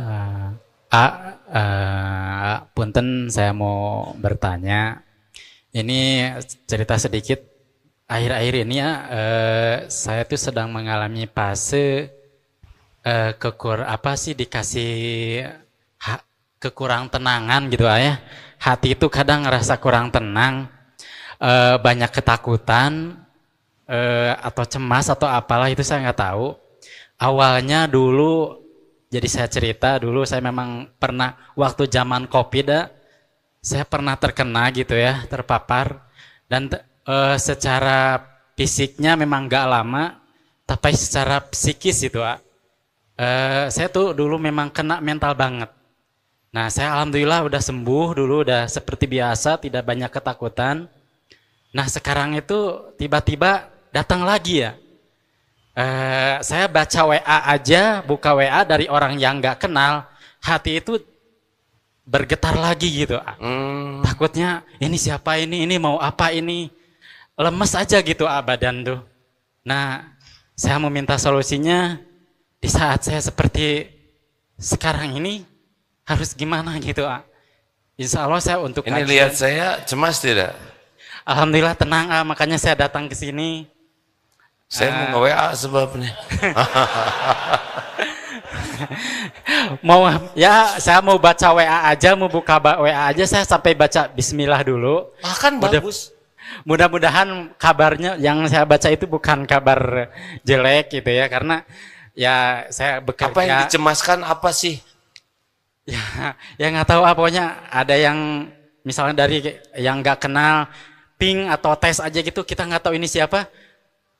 Speaker 5: Uh, A, uh, punten saya mau bertanya. Ini cerita sedikit. Akhir-akhir ini ya, uh, saya tuh sedang mengalami fase uh, kekur apa sih dikasih kekurang tenangan gitu ah, ya. Hati itu kadang ngerasa kurang tenang, e, banyak ketakutan e, atau cemas atau apalah itu saya nggak tahu. Awalnya dulu jadi saya cerita dulu saya memang pernah waktu zaman covid ah, saya pernah terkena gitu ya, terpapar dan e, secara fisiknya memang nggak lama, tapi secara psikis itu, ah. e, saya tuh dulu memang kena mental banget Nah, saya alhamdulillah udah sembuh dulu, udah seperti biasa, tidak banyak ketakutan. Nah, sekarang itu tiba-tiba datang lagi ya. Eh, saya baca WA aja, buka WA dari orang yang nggak kenal, hati itu bergetar lagi gitu. Ah, hmm. Takutnya ini siapa ini, ini mau apa ini. Lemes aja gitu ah, badan tuh. Nah, saya meminta solusinya di saat saya seperti sekarang ini, harus gimana gitu. Ah. Insya Allah saya untuk Ini kajian. lihat saya
Speaker 1: cemas tidak?
Speaker 5: Alhamdulillah tenang ah, makanya saya datang ke sini. Saya uh, mau ah. nge-WA sebabnya.
Speaker 1: mau
Speaker 5: ya saya mau baca WA aja, mau buka WA aja saya sampai baca bismillah dulu. Makan Mudah, bagus. Mudah-mudahan kabarnya yang saya baca itu bukan kabar jelek gitu ya karena ya saya bekerja. Apa yang dicemaskan apa sih? ya yang nggak tahu apa ah, pokoknya ada yang misalnya dari yang nggak kenal ping atau tes aja gitu kita nggak tahu ini siapa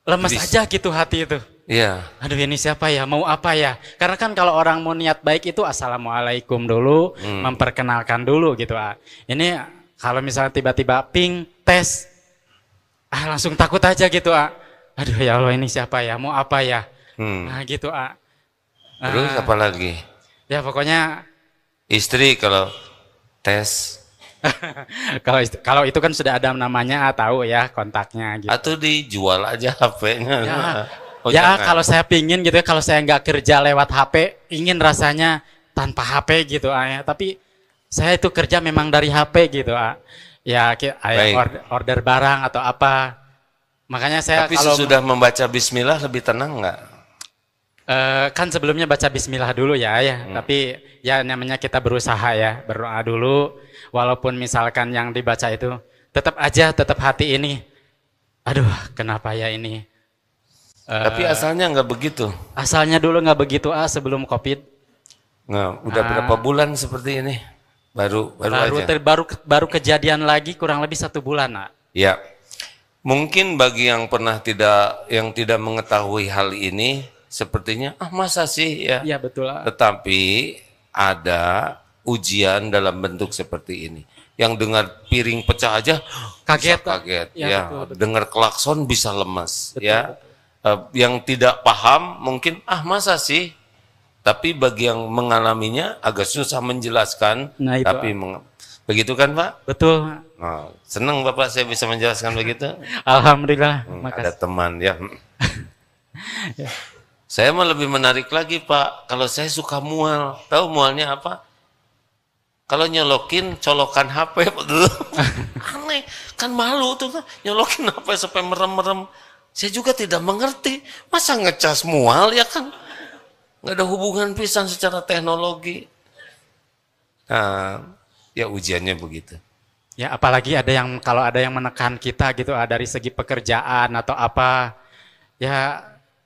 Speaker 5: lemas Jadi, aja gitu hati itu Iya. Aduh ini siapa ya? Mau apa ya? Karena kan kalau orang mau niat baik itu assalamualaikum dulu, hmm. memperkenalkan dulu gitu. Ah. Ini kalau misalnya tiba-tiba ping tes, ah langsung takut aja gitu. Ah. Aduh ya Allah ini siapa ya? Mau apa ya? Hmm. Nah gitu. Ah. Terus ah. apa lagi? Ya pokoknya
Speaker 1: Istri kalau tes.
Speaker 5: kalau itu, kalau itu kan sudah ada namanya tahu ya
Speaker 1: kontaknya gitu. Atau dijual aja hp Ya, oh, ya kalau
Speaker 5: saya pingin gitu ya, kalau saya nggak kerja lewat HP, ingin rasanya tanpa HP gitu ayah. Ya. Tapi saya itu kerja memang dari HP gitu ah. Ya
Speaker 1: ayah ya, order, order barang
Speaker 5: atau apa. Makanya saya Tapi kalau sudah
Speaker 1: membaca bismillah lebih tenang nggak?
Speaker 5: Eh, kan sebelumnya baca bismillah dulu ya ya hmm. tapi ya namanya kita berusaha ya berdoa dulu walaupun misalkan yang dibaca itu tetap aja tetap hati ini aduh kenapa ya ini uh, tapi eh, asalnya nggak begitu asalnya dulu nggak begitu ah sebelum covid
Speaker 1: nah udah uh, berapa
Speaker 5: bulan seperti ini
Speaker 1: baru baru baru, aja. Ter,
Speaker 5: baru baru kejadian lagi kurang lebih satu bulan nak
Speaker 1: ya mungkin bagi yang pernah tidak yang tidak mengetahui hal ini sepertinya ah masa sih ya. Iya betul. Ah. Tetapi ada ujian dalam bentuk seperti ini. Yang dengar piring pecah aja kaget, bisa kaget. Ya, ya. Betul, betul. dengar klakson bisa lemas. Betul, ya, betul. Uh, yang tidak paham mungkin ah masa sih. Tapi bagi yang mengalaminya agak susah menjelaskan. Nah, itu, tapi ah. meng- begitu kan Pak? Betul. Nah, senang Bapak saya bisa menjelaskan begitu. Alhamdulillah. Hmm, Ada teman ya. Saya mah lebih menarik lagi Pak, kalau saya suka mual. Tahu mualnya apa? Kalau nyolokin colokan HP aneh, kan malu tuh kan. Nyolokin HP sampai merem-merem. Saya juga tidak mengerti, masa ngecas mual ya kan? Nggak ada hubungan pisan secara teknologi. Nah, ya ujiannya begitu. Ya
Speaker 5: apalagi ada yang kalau ada yang menekan kita gitu ah, dari segi pekerjaan atau apa ya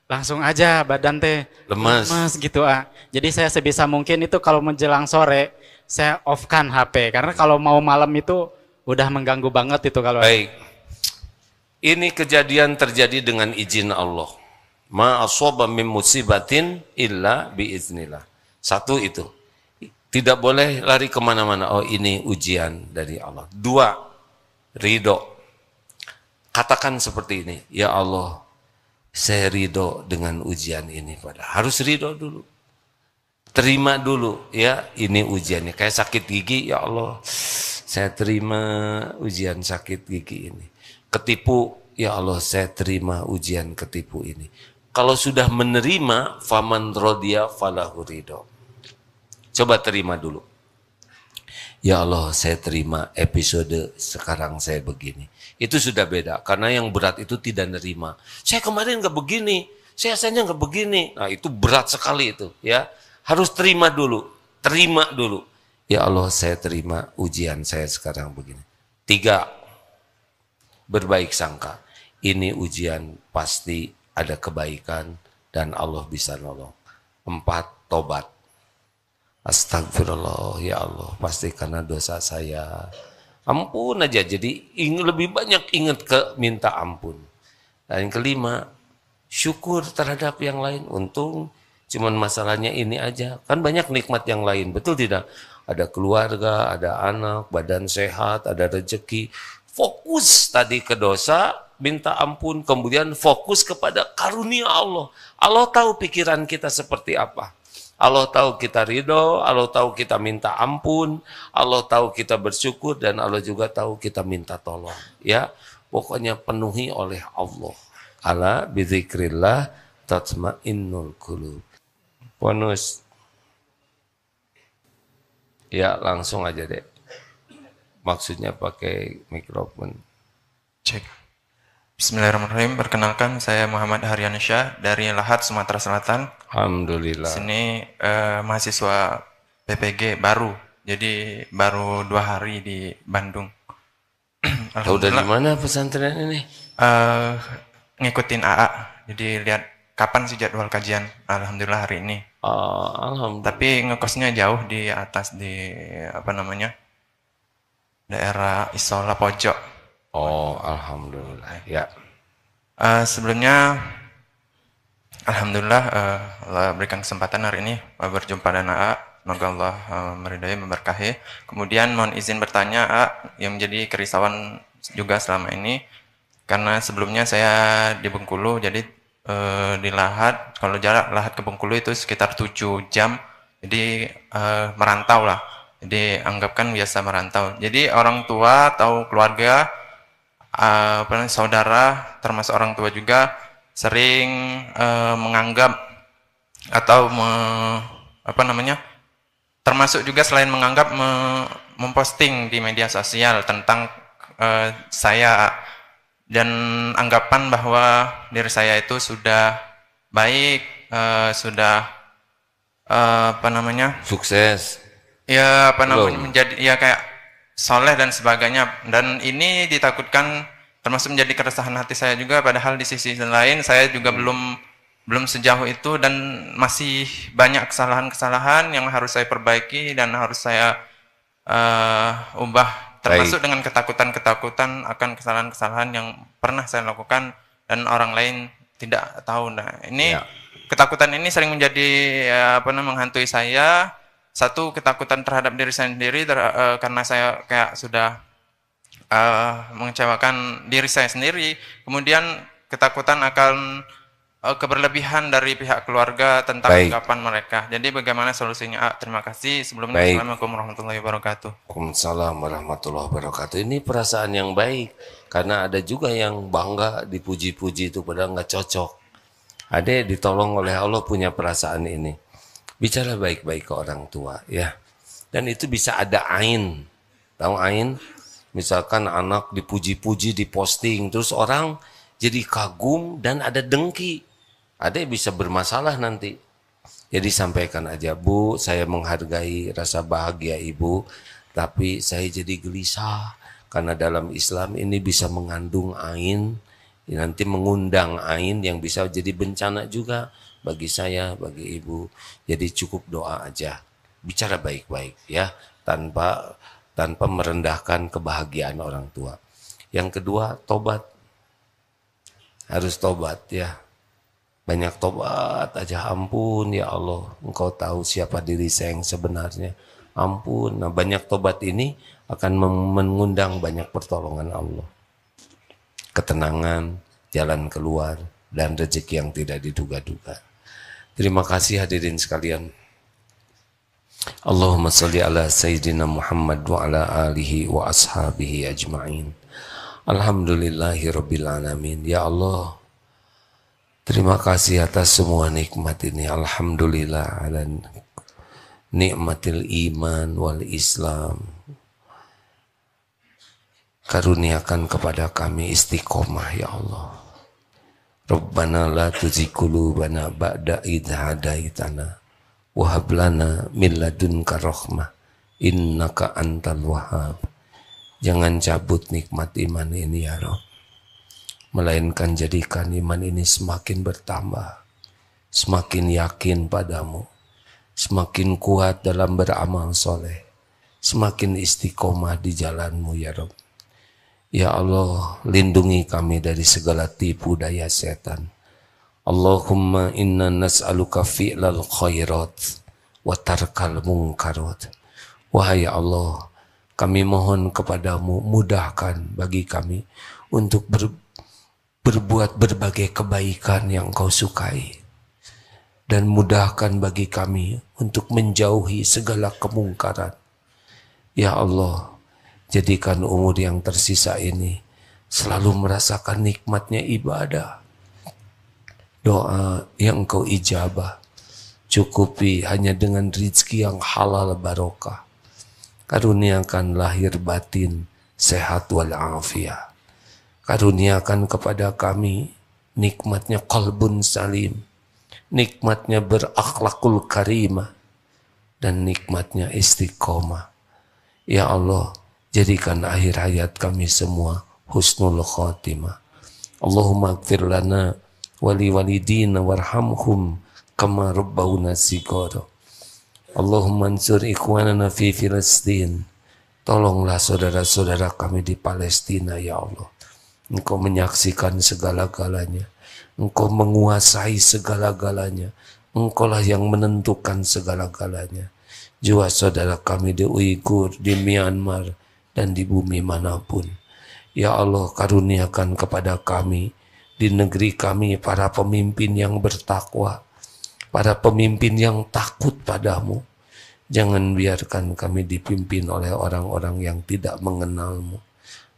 Speaker 5: langsung aja badan teh
Speaker 1: lemes, lemas
Speaker 5: gitu ah. Jadi saya sebisa mungkin itu kalau menjelang sore saya off kan HP karena kalau mau malam itu udah mengganggu banget itu kalau Baik.
Speaker 1: Ini kejadian terjadi dengan izin Allah. Ma aswaba min musibatin illa biiznillah. Satu itu. Tidak boleh lari kemana-mana. Oh ini ujian dari Allah. Dua, ridho. Katakan seperti ini. Ya Allah, saya ridho dengan ujian ini pada harus ridho dulu terima dulu ya ini ujiannya kayak sakit gigi ya Allah saya terima ujian sakit gigi ini ketipu ya Allah saya terima ujian ketipu ini kalau sudah menerima faman rodia falahu ridho coba terima dulu ya Allah saya terima episode sekarang saya begini itu sudah beda. Karena yang berat itu tidak nerima. Saya kemarin nggak begini, saya asalnya nggak begini. Nah itu berat sekali itu ya. Harus terima dulu, terima dulu. Ya Allah saya terima ujian saya sekarang begini. Tiga, berbaik sangka. Ini ujian pasti ada kebaikan dan Allah bisa nolong. Empat, tobat. Astagfirullah, ya Allah, pasti karena dosa saya Ampun aja, jadi ingin lebih banyak ingat ke minta ampun. Dan yang kelima, syukur terhadap yang lain. Untung cuman masalahnya ini aja. Kan banyak nikmat yang lain, betul tidak? Ada keluarga, ada anak, badan sehat, ada rejeki Fokus tadi ke dosa, minta ampun, kemudian fokus kepada karunia Allah. Allah tahu pikiran kita seperti apa. Allah tahu kita ridho, Allah tahu kita minta ampun, Allah tahu kita bersyukur, dan Allah juga tahu kita minta tolong. Ya, pokoknya penuhi oleh Allah. Ala bizikrillah tatma'innul qulub. Bonus. Ya, langsung aja deh. Maksudnya pakai mikrofon.
Speaker 6: Cek. Bismillahirrahmanirrahim. Perkenalkan saya Muhammad Haryansyah dari Lahat Sumatera Selatan. Alhamdulillah. Sini eh, mahasiswa PPG baru. Jadi baru dua hari di Bandung. Tahu dari mana pesantren ini? Eh, ngikutin AA. Jadi lihat kapan sih jadwal kajian. Alhamdulillah hari ini. Uh, alhamdulillah. Tapi ngekosnya jauh di atas di apa namanya? Daerah Isola Pojok. Oh, alhamdulillah. Ya. Uh, sebelumnya, alhamdulillah uh, Allah berikan kesempatan hari ini eh, berjumpa dengan AA. Semoga Allah uh, meridai, memberkahi. Kemudian mohon izin bertanya A, yang menjadi kerisauan juga selama ini karena sebelumnya saya di Bengkulu jadi uh, di Lahat kalau jarak Lahat ke Bengkulu itu sekitar 7 jam jadi uh, merantau lah jadi anggapkan biasa merantau jadi orang tua atau keluarga uh, saudara termasuk orang tua juga sering uh, menganggap atau me, apa namanya termasuk juga selain menganggap me, memposting di media sosial tentang uh, saya dan anggapan bahwa diri saya itu sudah baik uh, sudah uh, apa namanya sukses ya apa namanya Loh. menjadi ya kayak soleh dan sebagainya. Dan ini ditakutkan termasuk menjadi keresahan hati saya juga. Padahal di sisi lain saya juga hmm. belum belum sejauh itu dan masih banyak kesalahan-kesalahan yang harus saya perbaiki dan harus saya uh, ubah. Termasuk Baik. dengan ketakutan-ketakutan akan kesalahan-kesalahan yang pernah saya lakukan dan orang lain tidak tahu. Nah ini ya. ketakutan ini sering menjadi ya, apa namanya menghantui saya satu ketakutan terhadap diri saya sendiri ter, uh, karena saya kayak sudah uh, mengecewakan diri saya sendiri. Kemudian ketakutan akan uh, keberlebihan dari pihak keluarga tentang ungkapan mereka. Jadi bagaimana solusinya? Ah, terima kasih. Sebelumnya baik. Assalamualaikum warahmatullahi wabarakatuh.
Speaker 1: Waalaikumsalam warahmatullahi wabarakatuh. Ini perasaan yang baik karena ada juga yang bangga dipuji-puji itu padahal nggak cocok. Ada ditolong oleh Allah punya perasaan ini. Bicara baik-baik ke orang tua ya. Dan itu bisa ada ain. Tahu ain? Misalkan anak dipuji-puji diposting terus orang jadi kagum dan ada dengki. Ada yang bisa bermasalah nanti. Jadi sampaikan aja, Bu, saya menghargai rasa bahagia Ibu, tapi saya jadi gelisah karena dalam Islam ini bisa mengandung ain, nanti mengundang ain yang bisa jadi bencana juga bagi saya, bagi ibu. Jadi cukup doa aja. Bicara baik-baik ya, tanpa tanpa merendahkan kebahagiaan orang tua. Yang kedua, tobat. Harus tobat ya. Banyak tobat aja ampun ya Allah, engkau tahu siapa diri saya yang sebenarnya. Ampun. Nah, banyak tobat ini akan mengundang banyak pertolongan Allah. Ketenangan, jalan keluar, dan rezeki yang tidak diduga-duga. Terima kasih hadirin sekalian. Allahumma salli ala Sayyidina Muhammad wa ala alihi wa ashabihi ajma'in. Alhamdulillahi Rabbil Alamin. Ya Allah, terima kasih atas semua nikmat ini. Alhamdulillah ala nikmatil iman wal islam. Karuniakan kepada kami istiqomah ya Allah Rabbana la tuzikulu bana ba'da idh hadaitana wa hab lana min ladunka rahmah innaka antal wahhab. Jangan cabut nikmat iman ini ya Rob. Melainkan jadikan iman ini semakin bertambah, semakin yakin padamu, semakin kuat dalam beramal soleh, semakin istiqomah di jalanmu ya Rob Ya Allah, lindungi kami dari segala tipu daya setan. Allahumma inna nas'aluka fi'lal khairat wa tarkal mungkarat. Wahai Allah, kami mohon kepadamu mudahkan bagi kami untuk ber, berbuat berbagai kebaikan yang kau sukai. Dan mudahkan bagi kami untuk menjauhi segala kemungkaran. Ya Allah, Jadikan umur yang tersisa ini selalu merasakan nikmatnya ibadah. Doa yang engkau ijabah. Cukupi hanya dengan rizki yang halal barokah. Karuniakan lahir batin sehat walafiat. Karuniakan kepada kami nikmatnya kalbun salim. Nikmatnya berakhlakul karimah. Dan nikmatnya istiqomah. Ya Allah, Jadikan akhir hayat kami semua husnul khotimah. Allahumma akfir lana wali walidina warhamhum kama rabbawna sigara. Allahumma ansur ikhwanana fi filastin. Tolonglah saudara-saudara kami di Palestina ya Allah. Engkau menyaksikan segala-galanya. Engkau menguasai segala-galanya. Engkau lah yang menentukan segala-galanya. Jiwa saudara kami di Uyghur di Myanmar, dan di bumi manapun. Ya Allah karuniakan kepada kami di negeri kami para pemimpin yang bertakwa, para pemimpin yang takut padamu. Jangan biarkan kami dipimpin oleh orang-orang yang tidak mengenalmu.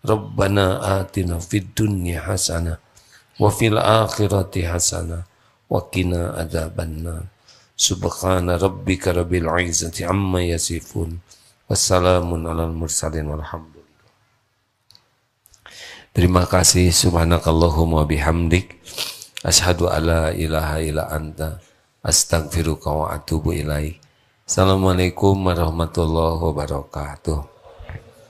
Speaker 1: Rabbana atina fid dunya hasanah wa fil akhirati hasanah wa qina adzabannar. Subhana rabbika rabbil izzati amma yasifun. Wassalamun alal mursalin walhamdulillah. Terima kasih subhanakallahumma bihamdik. Ashadu alla ilaha ila anta. Astagfiruka
Speaker 2: wa atubu ilaih. Assalamualaikum warahmatullahi wabarakatuh.